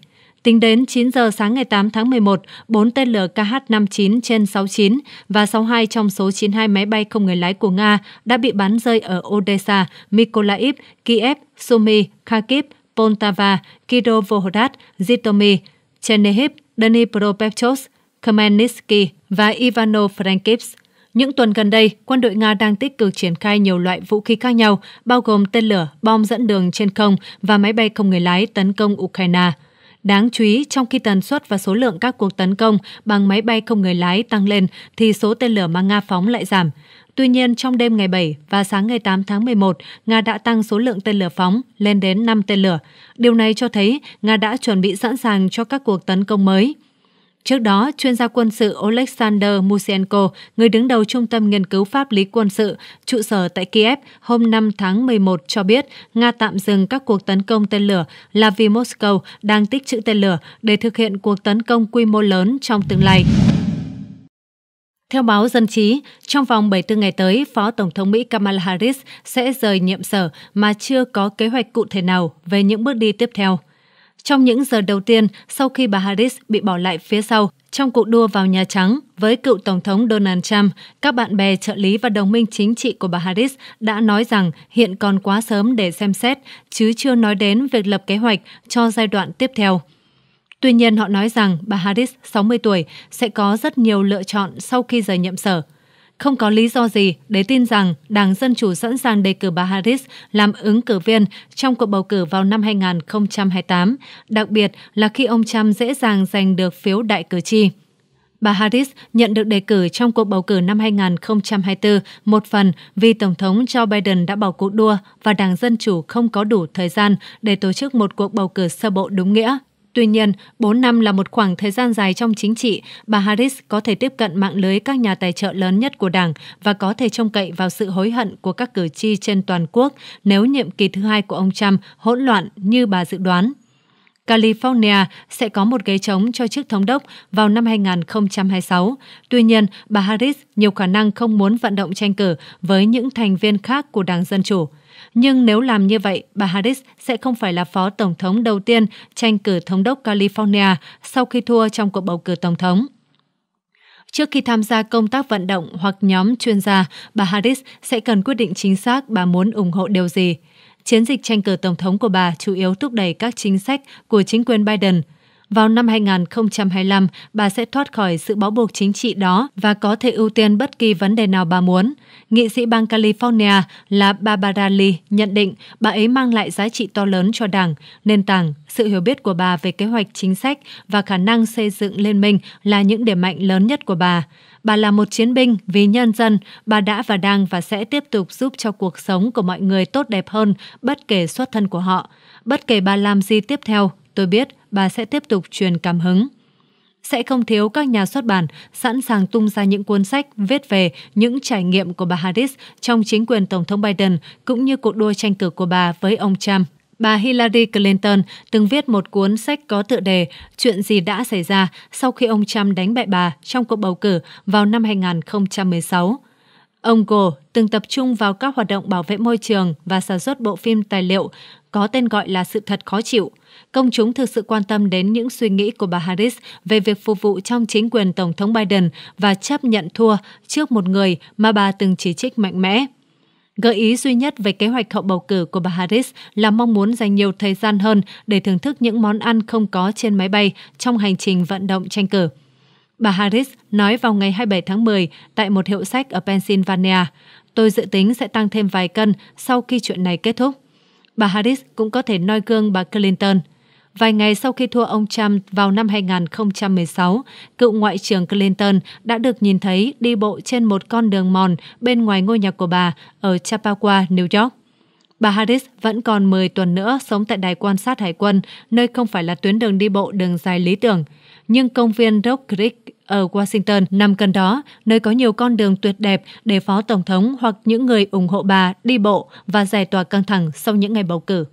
Tính đến 9 giờ sáng ngày 8 tháng 11, 4 tên lửa KH-59 trên 69 và 62 trong số 92 máy bay không người lái của Nga đã bị bắn rơi ở Odessa, Mykolaiv, Kiev, Sumy, Kharkiv, Poltava, Kirovohrad, Zhytomyr, Chernihiv, Dnipropetrovsk, Khmelnytsky và Ivano-Frankivsk. Những tuần gần đây, quân đội Nga đang tích cực triển khai nhiều loại vũ khí khác nhau, bao gồm tên lửa, bom dẫn đường trên không và máy bay không người lái tấn công Ukraine. Đáng chú ý, trong khi tần suất và số lượng các cuộc tấn công bằng máy bay không người lái tăng lên, thì số tên lửa mà Nga phóng lại giảm. Tuy nhiên, trong đêm ngày 7 và sáng ngày 8 tháng 11, Nga đã tăng số lượng tên lửa phóng lên đến 5 tên lửa. Điều này cho thấy Nga đã chuẩn bị sẵn sàng cho các cuộc tấn công mới. Trước đó, chuyên gia quân sự Oleksandr Musenko, người đứng đầu Trung tâm Nghiên cứu Pháp lý Quân sự, trụ sở tại Kiev hôm 5 tháng 11 cho biết Nga tạm dừng các cuộc tấn công tên lửa là vì Moscow đang tích trữ tên lửa để thực hiện cuộc tấn công quy mô lớn trong tương lai. Theo báo Dân Chí, trong vòng 74 ngày tới, Phó Tổng thống Mỹ Kamala Harris sẽ rời nhiệm sở mà chưa có kế hoạch cụ thể nào về những bước đi tiếp theo trong những giờ đầu tiên sau khi bà Harris bị bỏ lại phía sau trong cuộc đua vào Nhà Trắng với cựu Tổng thống Donald Trump, các bạn bè, trợ lý và đồng minh chính trị của bà Harris đã nói rằng hiện còn quá sớm để xem xét, chứ chưa nói đến việc lập kế hoạch cho giai đoạn tiếp theo. Tuy nhiên, họ nói rằng bà Harris, 60 tuổi, sẽ có rất nhiều lựa chọn sau khi rời nhiệm sở – không có lý do gì để tin rằng Đảng Dân Chủ sẵn sàng đề cử bà Harris làm ứng cử viên trong cuộc bầu cử vào năm 2028, đặc biệt là khi ông Trump dễ dàng giành được phiếu đại cử tri. Bà Harris nhận được đề cử trong cuộc bầu cử năm 2024 một phần vì Tổng thống Joe Biden đã bỏ cuộc đua và Đảng Dân Chủ không có đủ thời gian để tổ chức một cuộc bầu cử sơ bộ đúng nghĩa Tuy nhiên, 4 năm là một khoảng thời gian dài trong chính trị, bà Harris có thể tiếp cận mạng lưới các nhà tài trợ lớn nhất của đảng và có thể trông cậy vào sự hối hận của các cử tri trên toàn quốc nếu nhiệm kỳ thứ hai của ông Trump hỗn loạn như bà dự đoán. California sẽ có một ghế trống cho chức thống đốc vào năm 2026. Tuy nhiên, bà Harris nhiều khả năng không muốn vận động tranh cử với những thành viên khác của Đảng Dân Chủ. Nhưng nếu làm như vậy, bà Harris sẽ không phải là phó tổng thống đầu tiên tranh cử thống đốc California sau khi thua trong cuộc bầu cử tổng thống. Trước khi tham gia công tác vận động hoặc nhóm chuyên gia, bà Harris sẽ cần quyết định chính xác bà muốn ủng hộ điều gì. Chiến dịch tranh cử tổng thống của bà chủ yếu thúc đẩy các chính sách của chính quyền Biden – vào năm 2025, bà sẽ thoát khỏi sự bó buộc chính trị đó và có thể ưu tiên bất kỳ vấn đề nào bà muốn. Nghị sĩ bang California là Barbara Lee nhận định bà ấy mang lại giá trị to lớn cho đảng, nền tảng, sự hiểu biết của bà về kế hoạch chính sách và khả năng xây dựng liên minh là những điểm mạnh lớn nhất của bà. Bà là một chiến binh vì nhân dân, bà đã và đang và sẽ tiếp tục giúp cho cuộc sống của mọi người tốt đẹp hơn bất kể xuất thân của họ. Bất kể bà làm gì tiếp theo, Tôi biết bà sẽ tiếp tục truyền cảm hứng. Sẽ không thiếu các nhà xuất bản sẵn sàng tung ra những cuốn sách viết về những trải nghiệm của bà Harris trong chính quyền Tổng thống Biden cũng như cuộc đua tranh cử của bà với ông Trump. Bà Hillary Clinton từng viết một cuốn sách có tựa đề Chuyện gì đã xảy ra sau khi ông Trump đánh bại bà trong cuộc bầu cử vào năm 2016. Ông Gore từng tập trung vào các hoạt động bảo vệ môi trường và sản xuất bộ phim tài liệu có tên gọi là Sự thật khó chịu – công chúng thực sự quan tâm đến những suy nghĩ của bà Harris về việc phục vụ trong chính quyền Tổng thống Biden và chấp nhận thua trước một người mà bà từng chỉ trích mạnh mẽ. Gợi ý duy nhất về kế hoạch hậu bầu cử của bà Harris là mong muốn dành nhiều thời gian hơn để thưởng thức những món ăn không có trên máy bay trong hành trình vận động tranh cử. Bà Harris nói vào ngày 27 tháng 10 tại một hiệu sách ở Pennsylvania, tôi dự tính sẽ tăng thêm vài cân sau khi chuyện này kết thúc. Bà Harris cũng có thể noi gương bà Clinton – Vài ngày sau khi thua ông Trump vào năm 2016, cựu Ngoại trưởng Clinton đã được nhìn thấy đi bộ trên một con đường mòn bên ngoài ngôi nhà của bà ở Chappaqua, New York. Bà Harris vẫn còn 10 tuần nữa sống tại đài quan sát hải quân, nơi không phải là tuyến đường đi bộ đường dài lý tưởng. Nhưng công viên Rock Creek ở Washington nằm gần đó, nơi có nhiều con đường tuyệt đẹp để Phó Tổng thống hoặc những người ủng hộ bà đi bộ và giải tỏa căng thẳng sau những ngày bầu cử.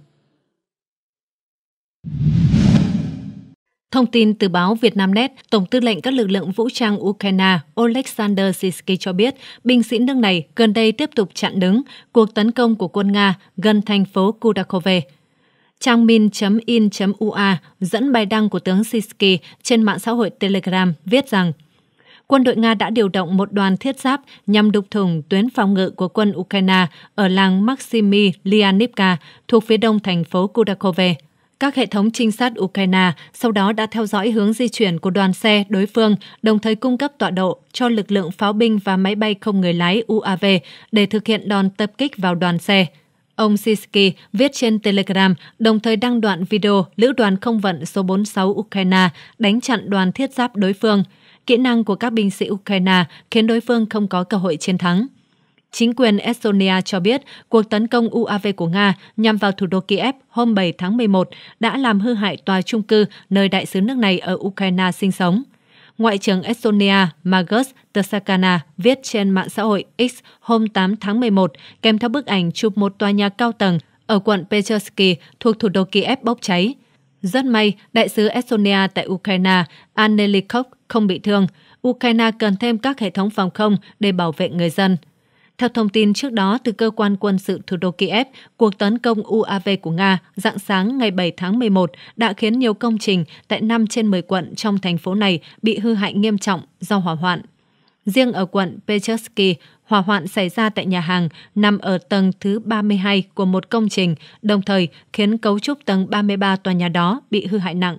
Thông tin từ báo Vietnamnet, Tổng tư lệnh các lực lượng vũ trang Ukraine Oleksandr Sisky cho biết, binh sĩ nước này gần đây tiếp tục chặn đứng cuộc tấn công của quân Nga gần thành phố Kudakove. Trang min.in.ua dẫn bài đăng của tướng Sisky trên mạng xã hội Telegram viết rằng quân đội Nga đã điều động một đoàn thiết giáp nhằm đục thủng tuyến phòng ngự của quân Ukraine ở làng Maximilianivka thuộc phía đông thành phố Kudakove. Các hệ thống trinh sát Ukraine sau đó đã theo dõi hướng di chuyển của đoàn xe đối phương, đồng thời cung cấp tọa độ cho lực lượng pháo binh và máy bay không người lái UAV để thực hiện đòn tập kích vào đoàn xe. Ông Sisky viết trên Telegram, đồng thời đăng đoạn video Lữ đoàn không vận số 46 Ukraine đánh chặn đoàn thiết giáp đối phương. Kỹ năng của các binh sĩ Ukraine khiến đối phương không có cơ hội chiến thắng. Chính quyền Estonia cho biết cuộc tấn công UAV của Nga nhằm vào thủ đô Kiev hôm 7 tháng 11 đã làm hư hại tòa trung cư nơi đại sứ nước này ở Ukraine sinh sống. Ngoại trưởng Estonia Margus Tsakana viết trên mạng xã hội X hôm 8 tháng 11 kèm theo bức ảnh chụp một tòa nhà cao tầng ở quận Pechersky thuộc thủ đô Kiev bốc cháy. Rất may, đại sứ Estonia tại Ukraine Annelikov không bị thương. Ukraine cần thêm các hệ thống phòng không để bảo vệ người dân. Theo thông tin trước đó từ cơ quan quân sự thủ đô Kiev, cuộc tấn công UAV của Nga dạng sáng ngày 7 tháng 11 đã khiến nhiều công trình tại 5 trên 10 quận trong thành phố này bị hư hại nghiêm trọng do hỏa hoạn. Riêng ở quận Pechersky, hỏa hoạn xảy ra tại nhà hàng nằm ở tầng thứ 32 của một công trình, đồng thời khiến cấu trúc tầng 33 tòa nhà đó bị hư hại nặng.